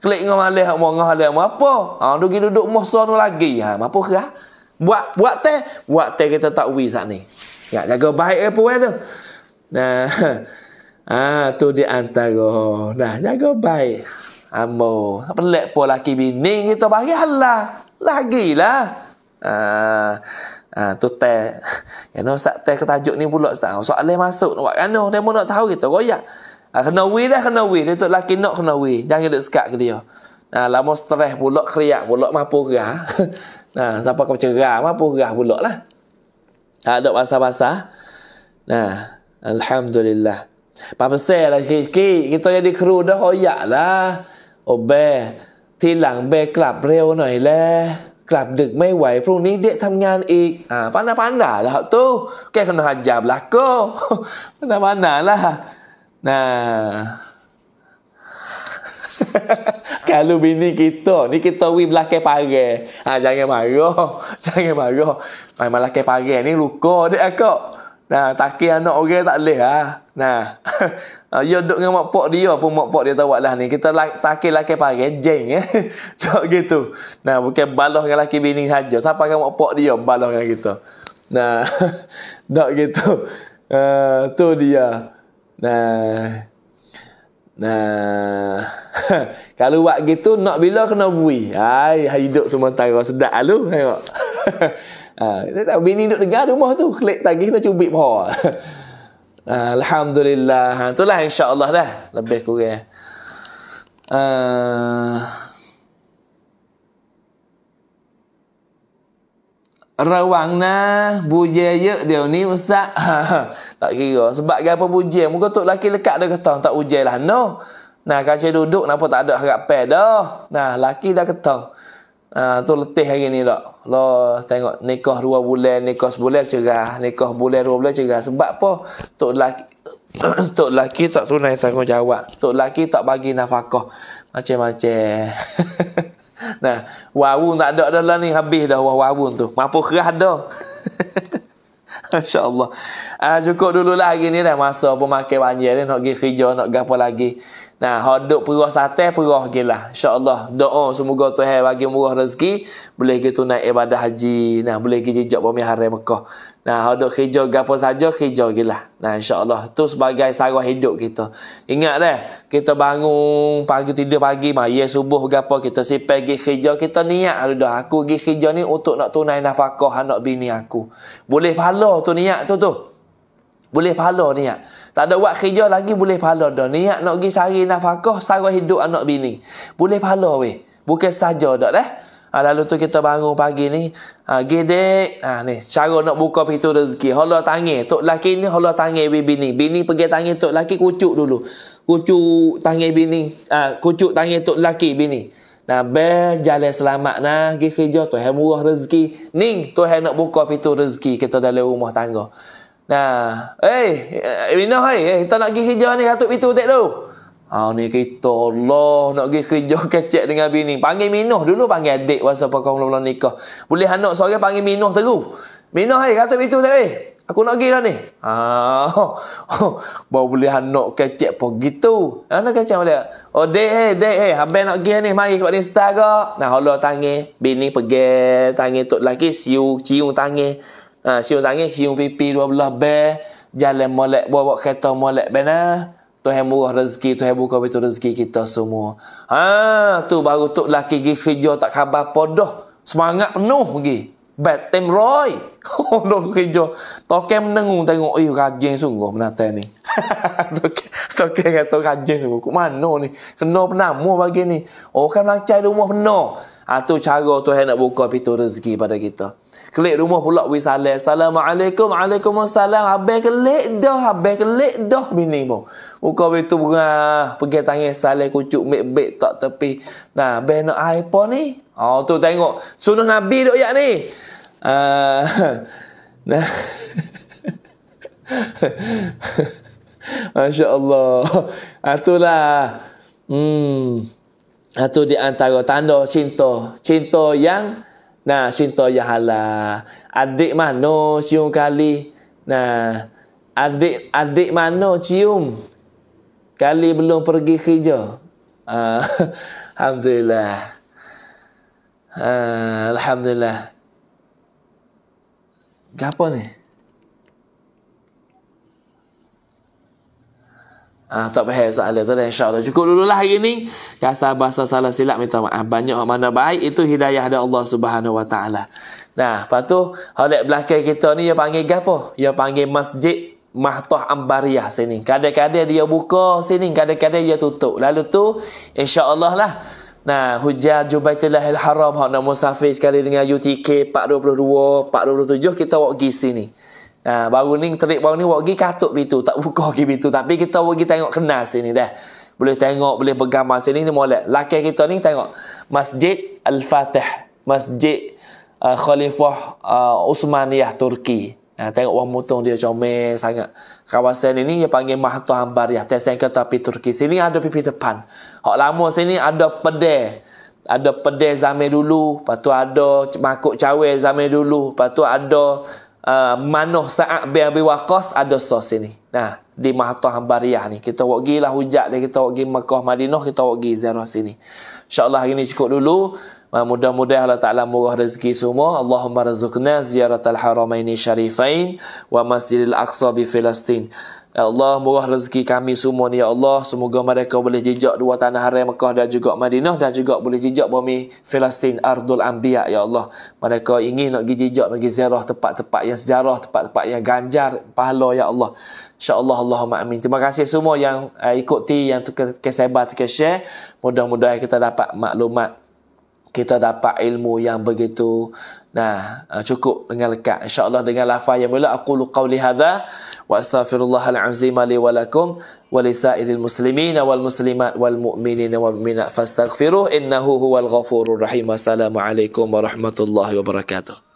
Klik dengan malih hak mau ngah dia apa? Ha duk duduk mahsa tu lagi. Ha apa ke? Buat buat teh, buat teh kita tak wi sat ni. Ya jaga baik apa eh, tu. Nah. Ah tu di antara. Nah, jaga baik. Ambo, pelik pun laki bini kita bagi Allah. Lagilah. Ah, ah tu teh. Kenapa sat teh ketajuk ni pula sat? Soalan masuk nak buat kano, dia mau nak tahu kita royak. Oh, Ah, kena weh dah kena weh. Dia tu lelaki nak kena weh. Jangan duduk sekat ke dia. Ah, lama stres pula, keriak pula, mampu gerah. nah, siapa kau cerah, mampu gerah pula lah. Ah, duduk basah-basah. Nah, Alhamdulillah. Pampasih lah sikit-sikit. Kita jadi kru dah hoyak lah. Oh, bear. Tilang bear kelab real noy lah. Kelab dek mai wai. Pru ni dek tamngan ik. Ah, pandai-pandai lah tu. Kek kena lah. belakang. pandai-pandai lah. Nah. Kalau bini kita, ni kita wi belakang pare. Ha, jangan marah. Jangan marah. Mai malakai pare ni luka dia eh, kok. Nah, tak anak orang okay, tak leh ha. Ah. Nah. Ah, ya, duduk dengan mak pak dia pun mak pak dia tahu lah ni. Kita la taki laki pare jeng eh. Cok gitu. Nah, bukan balas dengan laki bini saja. Siapa dengan mak pak dia balas dengan kita. Nah. Dak gitu. Uh, tu dia. Nah. Nah. Kalau buat gitu nak bila kena bui. Hai, hai hidup semua tara sedap alu tengok. ha, ah, tak bini duduk dengar rumah tu, klik tagih kita cubit paha. Alhamdulillah. Ha, itulah insya-Allah dah, lebih kurang. Ah. ระวังนะบูเยเยอะเดี๋ยวนี้อุสักตักกี่ก็สบักแกพอบูเยมุกตุลักกี่เล็กก็เดือกตองตักบูเยละโน่น่ะก็เชื่อดูดุนะพอตักเดือกหักแปะเด้อน่ะลักกี่เดือกตองอ่าตัวเตะแค่นี้ดอกลอดูนี่ก็รัวบุเลนี่ก็บุเล็บเชิงกานี่ก็บุเลรัวบุเล็บเชิงกาสบักพอตุลักตุลักกี่ตักตุนัยสังกูจาวะตุลักกี่ตักบากีนาฟักก็มาเชมาเช Nah, wawun tak ada dah lah ni habis dah wah wawun tu. Mampu kerah dah. Masya-Allah. Ah cukup dululah hari ni dah masa pun makan banyak ni nak pergi kerja nak gapo lagi. Nah, hok duk perah sate perah gilah. Lah. Insya-Allah doa semoga Tuhan bagi murah rezeki, boleh kita tunai ibadah haji, nah boleh kita jejak bumi haram Mekah. Nah, hok duk kerja gapo saja kerja gilah. Lah. Nah, insya-Allah tu sebagai sarang hidup kita. Ingat deh, kita bangun pagi tidur pagi mai ya subuh gapo kita si pergi kerja kita niat aduh aku pergi kerja ni untuk nak tunai nafkah anak bini aku. Boleh pahala tu niat tu tu. Boleh pahala niat. Tak ada buat kerja lagi boleh pahala dah. Niat nak pergi sari nafkah, sara hidup anak bini. Boleh pahala weh. Bukan saja dah eh. Ha, lalu tu kita bangun pagi ni. Ha, gedek. Ha, ni. Cara nak buka pintu rezeki. Hala tangi. Tok laki ni hala tangi bini. bini. Bini pergi tangi tok laki kucuk dulu. Kucuk tangi bini. Ha, kucuk tangi tok laki bini. Nah, ber jalan selamat nah, gigi kerja tu hai rezeki. Ning tu hai nak buka pintu rezeki kita dalam rumah tangga. Nah, eh, hey, eh, minum hai, hey, eh, kita nak pergi hijau ni satu itu tak tu. Ha ni kita Allah nak pergi kerja kecek dengan bini. Panggil minuh dulu panggil adik masa kau lama nikah. Boleh anak sore panggil minuh teru. Minuh hai kata itu tak eh. Aku nak pergi dah ni. Ha. Ah, Bau boleh anak kecek pun gitu. Anak kecek boleh. Oh dek eh dek eh habis nak pergi ni mari kat Instagram Nah Allah tangih bini pergi tangih tu laki siu cium tangih. Ha, siu tangis, siung pipi dua belah ber. Jalan molek, buat buat kereta molek bena. Tuhan murah rezeki, Tuhan buka pintu rezeki kita semua. Ha, tu baru tu laki pergi kerja tak khabar podoh. Semangat penuh pergi. Bad team Roy. Oh, kerja. Tokeng menengung tengok. Eh, rajin sungguh menata ni. Tokeng kata rajin sungguh. Kok mana ni? Kena penamu bagi ni. Oh, kan macam rumah penuh. Ha, tu cara tu nak buka pintu rezeki pada kita. Kelik rumah pula we salam. Assalamualaikum. Waalaikumsalam. Habis kelik dah. Habis kelik dah bini pun. Muka we tu bengah. Pergi tanya salam kucuk mek bek tak tepi. Nah, habis nak apa ni? Oh tu tengok. Sunuh Nabi dok yak ni. Ah, nah. Masya Allah. Ah, itulah. Hmm. Itu di antara tanda cinta. Cinta yang... Nah, cinta yang halal. Adik mana cium kali? Nah, adik adik mana cium? Kali belum pergi kerja. Uh, Alhamdulillah. Uh, Alhamdulillah. Gapo ni? Ah tak payah soalan tu dah insya-Allah cukup dululah hari ni. Kasar bahasa salah silap minta maaf. Banyak orang mana baik itu hidayah dari Allah Subhanahu Wa Taala. Nah, lepas tu halak belakang kita ni dia panggil gapo? Dia panggil masjid Mahtoh Ambariah sini. Kadang-kadang dia buka sini, kadang-kadang dia tutup. Lalu tu insya-Allah lah Nah, hujah Jubaitullah al-Haram Hak nak musafir sekali dengan UTK 422, 427 Kita pergi sini Ha, baru ni terik baru ni awak pergi katuk pintu tak buka lagi pintu tapi kita pergi tengok kenal sini dah boleh tengok boleh bergambar sini ni molek laki kita ni tengok Masjid Al-Fatih Masjid uh, Khalifah uh, Uthmaniyah Turki ha, tengok orang mutung dia comel sangat kawasan ini dia panggil Mahto Ambar ya tesen ke tapi Turki sini ada pipi depan hak lama sini ada pede, ada pedai zaman dulu lepas tu ada makuk cawe zaman dulu lepas tu ada uh, ah, manuh Sa'ad bin Abi Waqas ada sos sini. Nah, di Mahathah Bariah ni. Kita buat gila hujak dia. Kita buat gila Mekah Madinah. Kita buat gila Zerah sini. InsyaAllah hari ni cukup dulu. mudah mudah Allah Ta'ala murah rezeki semua. Allahumma razuqna ziyarat al-haramaini syarifain wa masjidil aqsa bi Filastin. Ya Allah murah rezeki kami semua ni ya Allah semoga mereka boleh jejak dua tanah haram Mekah dan juga Madinah dan juga boleh jejak bumi Filistin Ardul Anbiya ya Allah mereka ingin nak pergi jejak nak pergi ziarah tempat-tempat yang sejarah tempat-tempat yang ganjar pahala ya Allah InsyaAllah Allahumma amin. Terima kasih semua yang uh, eh, ikuti, yang tu ke sebar, tukar share. Mudah-mudahan kita dapat maklumat. Kita dapat ilmu yang begitu. Nah, uh, cukup dengan lekat. InsyaAllah dengan lafaz yang mula. Aku lukau lihadah. وأستغفر الله العظيم لي ولكم ولسائر المسلمين والمسلمات والمؤمنين والمؤمنات فاستغفروه إنه هو الغفور الرحيم السلام عليكم ورحمة الله وبركاته